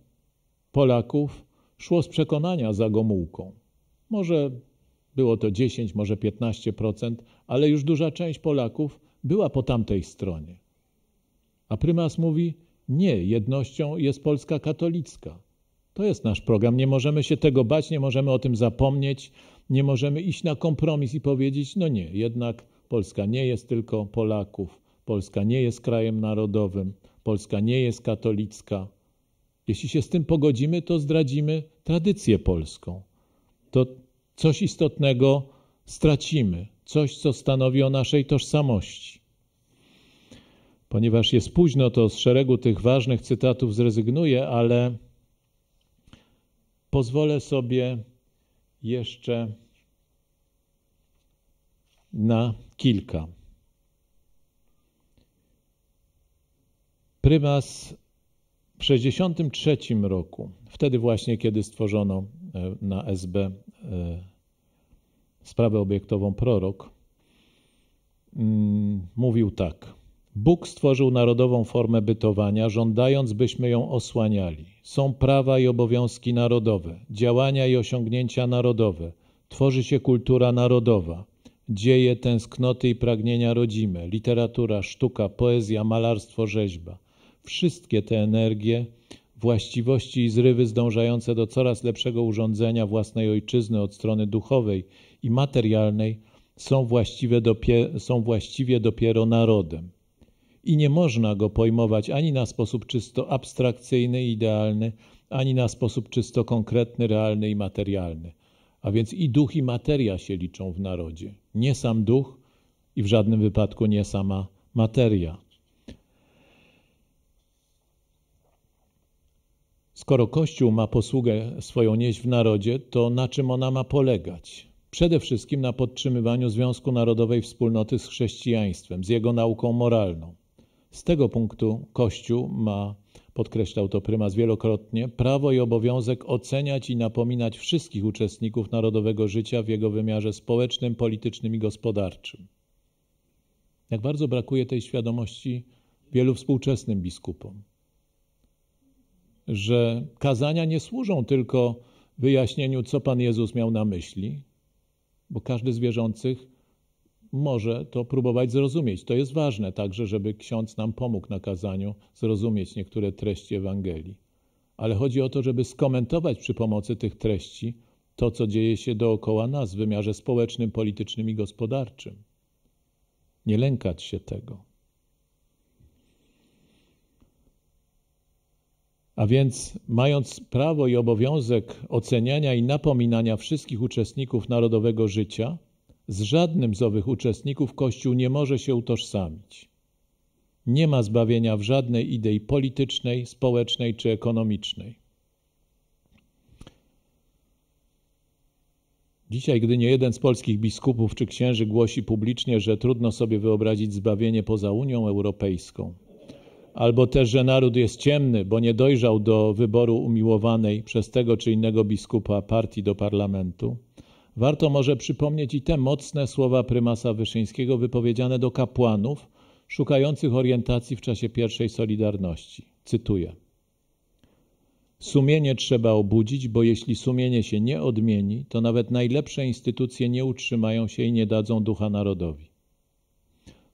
Polaków szło z przekonania za Gomułką. Może było to 10, może 15%, ale już duża część Polaków była po tamtej stronie. A prymas mówi: Nie, jednością jest Polska katolicka. To jest nasz program. Nie możemy się tego bać, nie możemy o tym zapomnieć, nie możemy iść na kompromis i powiedzieć: No nie, jednak Polska nie jest tylko Polaków, Polska nie jest krajem narodowym, Polska nie jest katolicka. Jeśli się z tym pogodzimy, to zdradzimy tradycję polską. To coś istotnego stracimy, coś, co stanowi o naszej tożsamości. Ponieważ jest późno, to z szeregu tych ważnych cytatów zrezygnuję, ale pozwolę sobie jeszcze na kilka. Prymas w 63 roku, wtedy właśnie, kiedy stworzono e, na SB e, sprawę obiektową prorok, mm, mówił tak. Bóg stworzył narodową formę bytowania, żądając, byśmy ją osłaniali. Są prawa i obowiązki narodowe, działania i osiągnięcia narodowe, tworzy się kultura narodowa dzieje, tęsknoty i pragnienia rodzime, literatura, sztuka, poezja, malarstwo, rzeźba. Wszystkie te energie, właściwości i zrywy zdążające do coraz lepszego urządzenia własnej ojczyzny od strony duchowej i materialnej są, właściwe dopiero, są właściwie dopiero narodem. I nie można go pojmować ani na sposób czysto abstrakcyjny, idealny, ani na sposób czysto konkretny, realny i materialny. A więc i duch, i materia się liczą w narodzie. Nie sam duch i w żadnym wypadku nie sama materia. Skoro Kościół ma posługę swoją nieść w narodzie, to na czym ona ma polegać? Przede wszystkim na podtrzymywaniu Związku Narodowej Wspólnoty z chrześcijaństwem, z jego nauką moralną. Z tego punktu Kościół ma podkreślał to prymas wielokrotnie, prawo i obowiązek oceniać i napominać wszystkich uczestników narodowego życia w jego wymiarze społecznym, politycznym i gospodarczym. Jak bardzo brakuje tej świadomości wielu współczesnym biskupom, że kazania nie służą tylko wyjaśnieniu, co Pan Jezus miał na myśli, bo każdy z wierzących może to próbować zrozumieć. To jest ważne także, żeby ksiądz nam pomógł na kazaniu zrozumieć niektóre treści Ewangelii. Ale chodzi o to, żeby skomentować przy pomocy tych treści to, co dzieje się dookoła nas w wymiarze społecznym, politycznym i gospodarczym. Nie lękać się tego. A więc, mając prawo i obowiązek oceniania i napominania wszystkich uczestników narodowego życia, z żadnym z owych uczestników Kościół nie może się utożsamić. Nie ma zbawienia w żadnej idei politycznej, społecznej czy ekonomicznej. Dzisiaj, gdy nie jeden z polskich biskupów czy księży głosi publicznie, że trudno sobie wyobrazić zbawienie poza Unią Europejską, albo też, że naród jest ciemny, bo nie dojrzał do wyboru umiłowanej przez tego czy innego biskupa partii do parlamentu, Warto może przypomnieć i te mocne słowa prymasa Wyszyńskiego wypowiedziane do kapłanów szukających orientacji w czasie pierwszej Solidarności. Cytuję. Sumienie trzeba obudzić, bo jeśli sumienie się nie odmieni, to nawet najlepsze instytucje nie utrzymają się i nie dadzą ducha narodowi.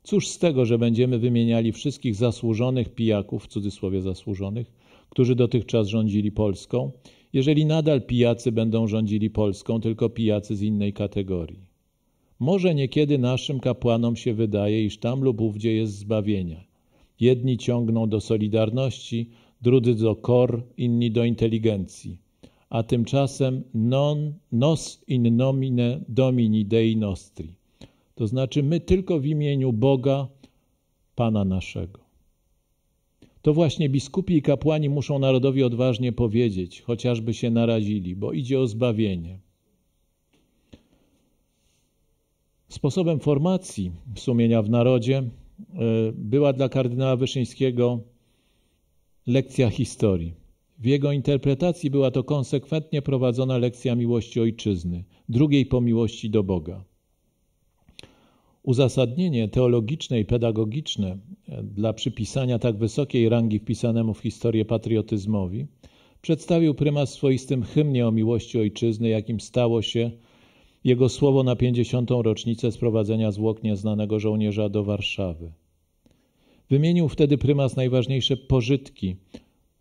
Cóż z tego, że będziemy wymieniali wszystkich zasłużonych pijaków, w cudzysłowie zasłużonych, którzy dotychczas rządzili Polską jeżeli nadal pijacy będą rządzili Polską, tylko pijacy z innej kategorii. Może niekiedy naszym kapłanom się wydaje, iż tam lub ówdzie jest zbawienie. Jedni ciągną do solidarności, drudzy do kor, inni do inteligencji. A tymczasem non, nos in nomine domini dei nostri. To znaczy my tylko w imieniu Boga, Pana naszego. To właśnie biskupi i kapłani muszą narodowi odważnie powiedzieć, chociażby się narazili, bo idzie o zbawienie. Sposobem formacji sumienia w narodzie e, była dla kardynała Wyszyńskiego lekcja historii. W jego interpretacji była to konsekwentnie prowadzona lekcja miłości ojczyzny, drugiej po miłości do Boga. Uzasadnienie teologiczne i pedagogiczne e, dla przypisania tak wysokiej rangi wpisanemu w historię patriotyzmowi przedstawił prymas w swoistym hymnie o miłości ojczyzny, jakim stało się jego słowo na 50. rocznicę sprowadzenia zwłok nieznanego żołnierza do Warszawy. Wymienił wtedy prymas najważniejsze pożytki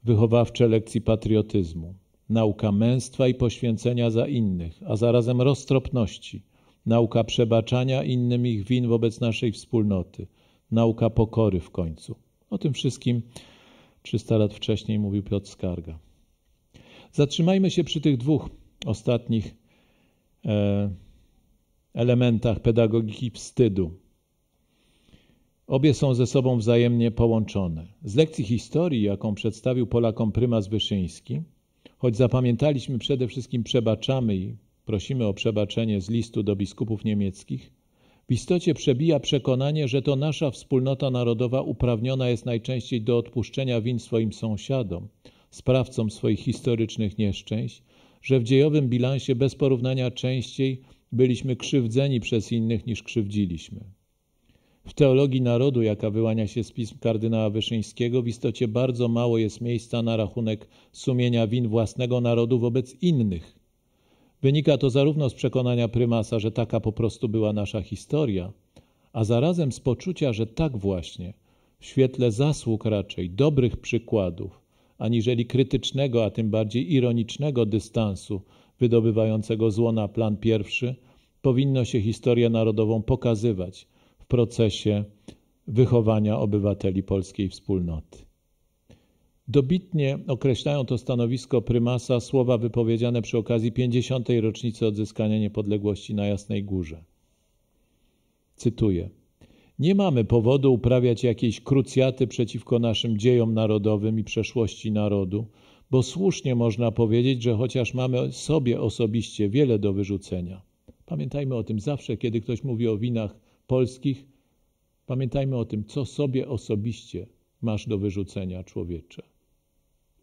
wychowawcze lekcji patriotyzmu, nauka męstwa i poświęcenia za innych, a zarazem roztropności – nauka przebaczania innym ich win wobec naszej wspólnoty, nauka pokory w końcu. O tym wszystkim 300 lat wcześniej mówił Piotr Skarga. Zatrzymajmy się przy tych dwóch ostatnich e, elementach pedagogiki wstydu. Obie są ze sobą wzajemnie połączone. Z lekcji historii, jaką przedstawił Polakom prymas Wyszyński, choć zapamiętaliśmy przede wszystkim przebaczamy i prosimy o przebaczenie z listu do biskupów niemieckich, w istocie przebija przekonanie, że to nasza wspólnota narodowa uprawniona jest najczęściej do odpuszczenia win swoim sąsiadom, sprawcom swoich historycznych nieszczęść, że w dziejowym bilansie bez porównania częściej byliśmy krzywdzeni przez innych niż krzywdziliśmy. W teologii narodu, jaka wyłania się z pism kardynała Wyszyńskiego, w istocie bardzo mało jest miejsca na rachunek sumienia win własnego narodu wobec innych, Wynika to zarówno z przekonania prymasa, że taka po prostu była nasza historia, a zarazem z poczucia, że tak właśnie, w świetle zasług raczej dobrych przykładów, aniżeli krytycznego, a tym bardziej ironicznego dystansu wydobywającego zło na plan pierwszy, powinno się historię narodową pokazywać w procesie wychowania obywateli polskiej wspólnoty. Dobitnie określają to stanowisko prymasa słowa wypowiedziane przy okazji 50. rocznicy odzyskania niepodległości na Jasnej Górze. Cytuję: Nie mamy powodu uprawiać jakiejś krucjaty przeciwko naszym dziejom narodowym i przeszłości narodu, bo słusznie można powiedzieć, że chociaż mamy sobie osobiście wiele do wyrzucenia. Pamiętajmy o tym zawsze, kiedy ktoś mówi o winach polskich, pamiętajmy o tym, co sobie osobiście masz do wyrzucenia człowiecze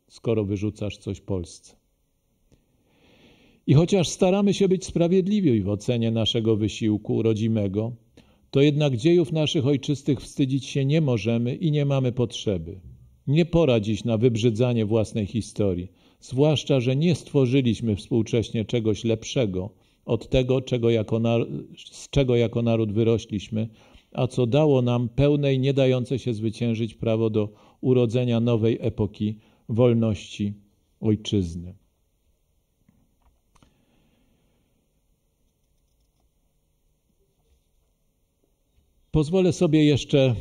skoro wyrzucasz coś Polsce. I chociaż staramy się być sprawiedliwi w ocenie naszego wysiłku rodzimego, to jednak dziejów naszych ojczystych wstydzić się nie możemy i nie mamy potrzeby. Nie pora dziś na wybrzydzanie własnej historii, zwłaszcza, że nie stworzyliśmy współcześnie czegoś lepszego od tego, czego jako z czego jako naród wyrośliśmy, a co dało nam pełne i nie dające się zwyciężyć prawo do urodzenia nowej epoki, wolności ojczyzny. Pozwolę sobie jeszcze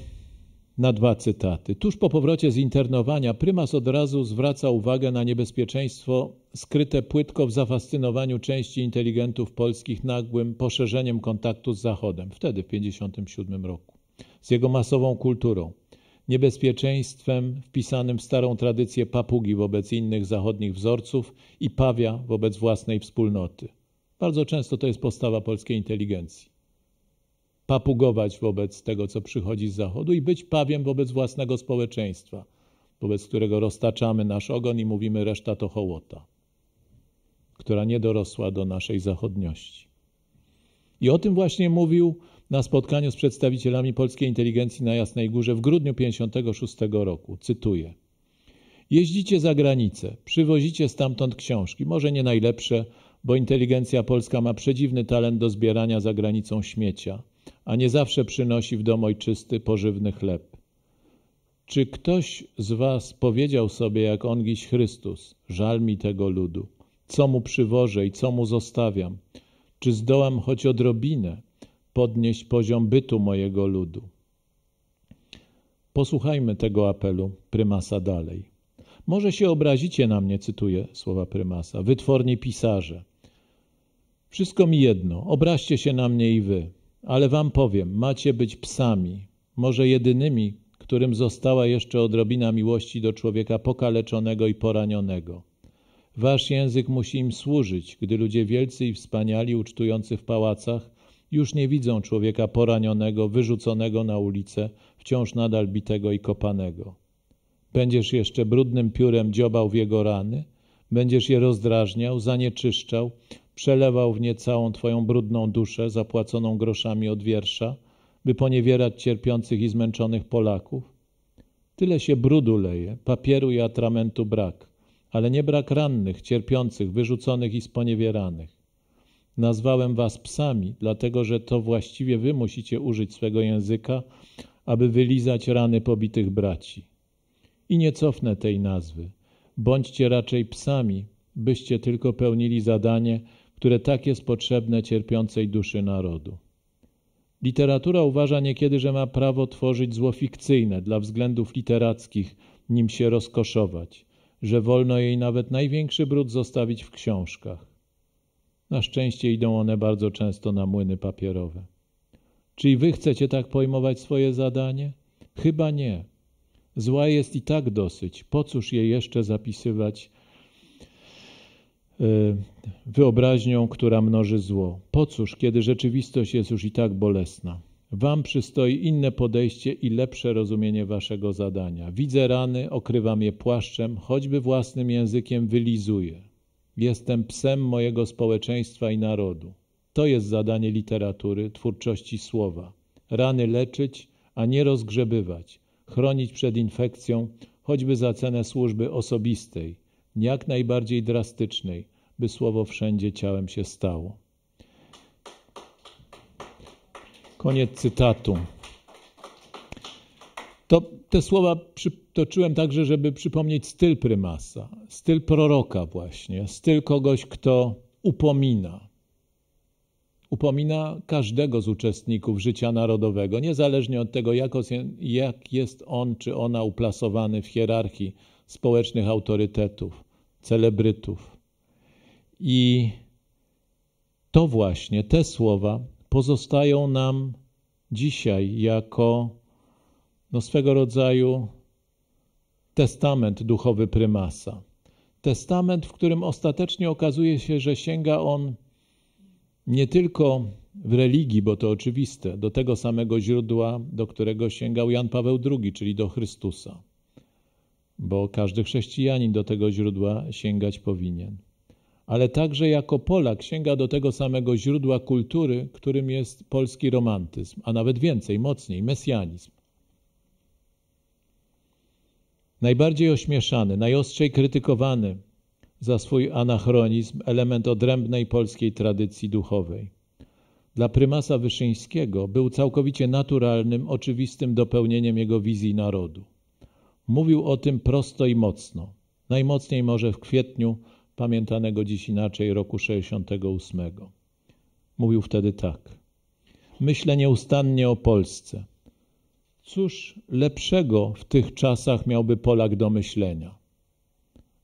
na dwa cytaty. Tuż po powrocie z internowania prymas od razu zwraca uwagę na niebezpieczeństwo skryte płytko w zafascynowaniu części inteligentów polskich nagłym poszerzeniem kontaktu z Zachodem, wtedy w 1957 roku, z jego masową kulturą niebezpieczeństwem wpisanym w starą tradycję papugi wobec innych zachodnich wzorców i pawia wobec własnej wspólnoty. Bardzo często to jest postawa polskiej inteligencji. Papugować wobec tego, co przychodzi z zachodu i być pawiem wobec własnego społeczeństwa, wobec którego roztaczamy nasz ogon i mówimy reszta to hołota, która nie dorosła do naszej zachodniości. I o tym właśnie mówił na spotkaniu z przedstawicielami polskiej inteligencji na Jasnej Górze w grudniu 1956 roku. Cytuję. Jeździcie za granicę, przywozicie stamtąd książki, może nie najlepsze, bo inteligencja polska ma przedziwny talent do zbierania za granicą śmiecia, a nie zawsze przynosi w dom ojczysty pożywny chleb. Czy ktoś z was powiedział sobie jak ongiś Chrystus, żal mi tego ludu, co mu przywożę i co mu zostawiam? Czy zdołam choć odrobinę, podnieść poziom bytu mojego ludu. Posłuchajmy tego apelu prymasa dalej. Może się obrazicie na mnie, cytuję słowa prymasa, wytworni pisarze. Wszystko mi jedno, obraźcie się na mnie i wy, ale wam powiem, macie być psami, może jedynymi, którym została jeszcze odrobina miłości do człowieka pokaleczonego i poranionego. Wasz język musi im służyć, gdy ludzie wielcy i wspaniali ucztujący w pałacach już nie widzą człowieka poranionego, wyrzuconego na ulicę, wciąż nadal bitego i kopanego. Będziesz jeszcze brudnym piórem dziobał w jego rany, będziesz je rozdrażniał, zanieczyszczał, przelewał w nie całą twoją brudną duszę, zapłaconą groszami od wiersza, by poniewierać cierpiących i zmęczonych Polaków? Tyle się brudu leje, papieru i atramentu brak, ale nie brak rannych, cierpiących, wyrzuconych i sponiewieranych. Nazwałem was psami, dlatego że to właściwie wy musicie użyć swego języka, aby wylizać rany pobitych braci. I nie cofnę tej nazwy. Bądźcie raczej psami, byście tylko pełnili zadanie, które tak jest potrzebne cierpiącej duszy narodu. Literatura uważa niekiedy, że ma prawo tworzyć zło fikcyjne dla względów literackich, nim się rozkoszować, że wolno jej nawet największy brud zostawić w książkach. Na szczęście idą one bardzo często na młyny papierowe. Czy i wy chcecie tak pojmować swoje zadanie? Chyba nie. Zła jest i tak dosyć. Po cóż je jeszcze zapisywać e, wyobraźnią, która mnoży zło? Po cóż, kiedy rzeczywistość jest już i tak bolesna? Wam przystoi inne podejście i lepsze rozumienie waszego zadania. Widzę rany, okrywam je płaszczem, choćby własnym językiem wylizuję. Jestem psem mojego społeczeństwa i narodu. To jest zadanie literatury, twórczości słowa. Rany leczyć, a nie rozgrzebywać, chronić przed infekcją, choćby za cenę służby osobistej, jak najbardziej drastycznej, by słowo wszędzie ciałem się stało. Koniec cytatu te słowa przytoczyłem także, żeby przypomnieć styl prymasa, styl proroka, właśnie, styl kogoś, kto upomina. Upomina każdego z uczestników życia narodowego, niezależnie od tego, jak jest on czy ona uplasowany w hierarchii społecznych autorytetów, celebrytów. I to właśnie, te słowa pozostają nam dzisiaj jako no swego rodzaju testament duchowy prymasa. Testament, w którym ostatecznie okazuje się, że sięga on nie tylko w religii, bo to oczywiste, do tego samego źródła, do którego sięgał Jan Paweł II, czyli do Chrystusa, bo każdy chrześcijanin do tego źródła sięgać powinien, ale także jako Polak sięga do tego samego źródła kultury, którym jest polski romantyzm, a nawet więcej, mocniej, mesjanizm. Najbardziej ośmieszany, najostrzej krytykowany za swój anachronizm, element odrębnej polskiej tradycji duchowej. Dla prymasa Wyszyńskiego był całkowicie naturalnym, oczywistym dopełnieniem jego wizji narodu. Mówił o tym prosto i mocno. Najmocniej może w kwietniu, pamiętanego dziś inaczej, roku 68. Mówił wtedy tak. Myślę nieustannie o Polsce – Cóż lepszego w tych czasach miałby Polak do myślenia?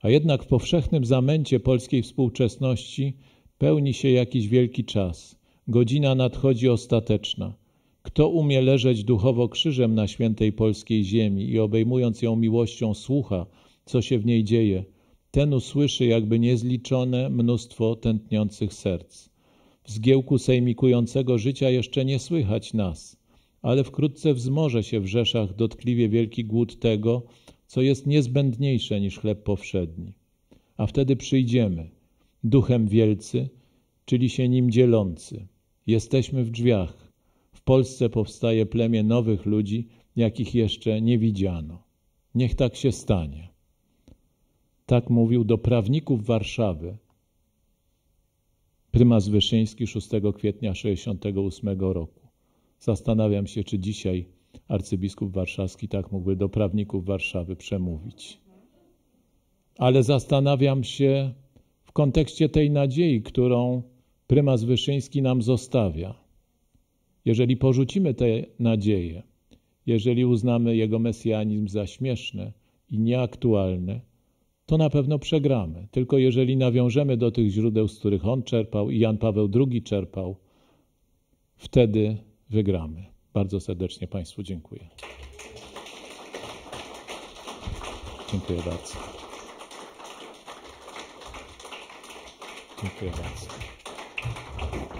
A jednak w powszechnym zamęcie polskiej współczesności pełni się jakiś wielki czas. Godzina nadchodzi ostateczna. Kto umie leżeć duchowo krzyżem na świętej polskiej ziemi i obejmując ją miłością słucha, co się w niej dzieje, ten usłyszy jakby niezliczone mnóstwo tętniących serc. W zgiełku sejmikującego życia jeszcze nie słychać nas – ale wkrótce wzmoże się w Rzeszach dotkliwie wielki głód tego, co jest niezbędniejsze niż chleb powszedni. A wtedy przyjdziemy, duchem wielcy, czyli się nim dzielący. Jesteśmy w drzwiach. W Polsce powstaje plemię nowych ludzi, jakich jeszcze nie widziano. Niech tak się stanie. Tak mówił do prawników Warszawy prymas Wyszyński 6 kwietnia 68 roku. Zastanawiam się, czy dzisiaj arcybiskup warszawski tak mógłby do prawników Warszawy przemówić. Ale zastanawiam się w kontekście tej nadziei, którą prymas Wyszyński nam zostawia. Jeżeli porzucimy tę nadzieję, jeżeli uznamy jego mesjanizm za śmieszny i nieaktualny, to na pewno przegramy. Tylko jeżeli nawiążemy do tych źródeł, z których on czerpał i Jan Paweł II czerpał, wtedy wygramy. Bardzo serdecznie Państwu dziękuję. Dziękuję bardzo. Dziękuję bardzo.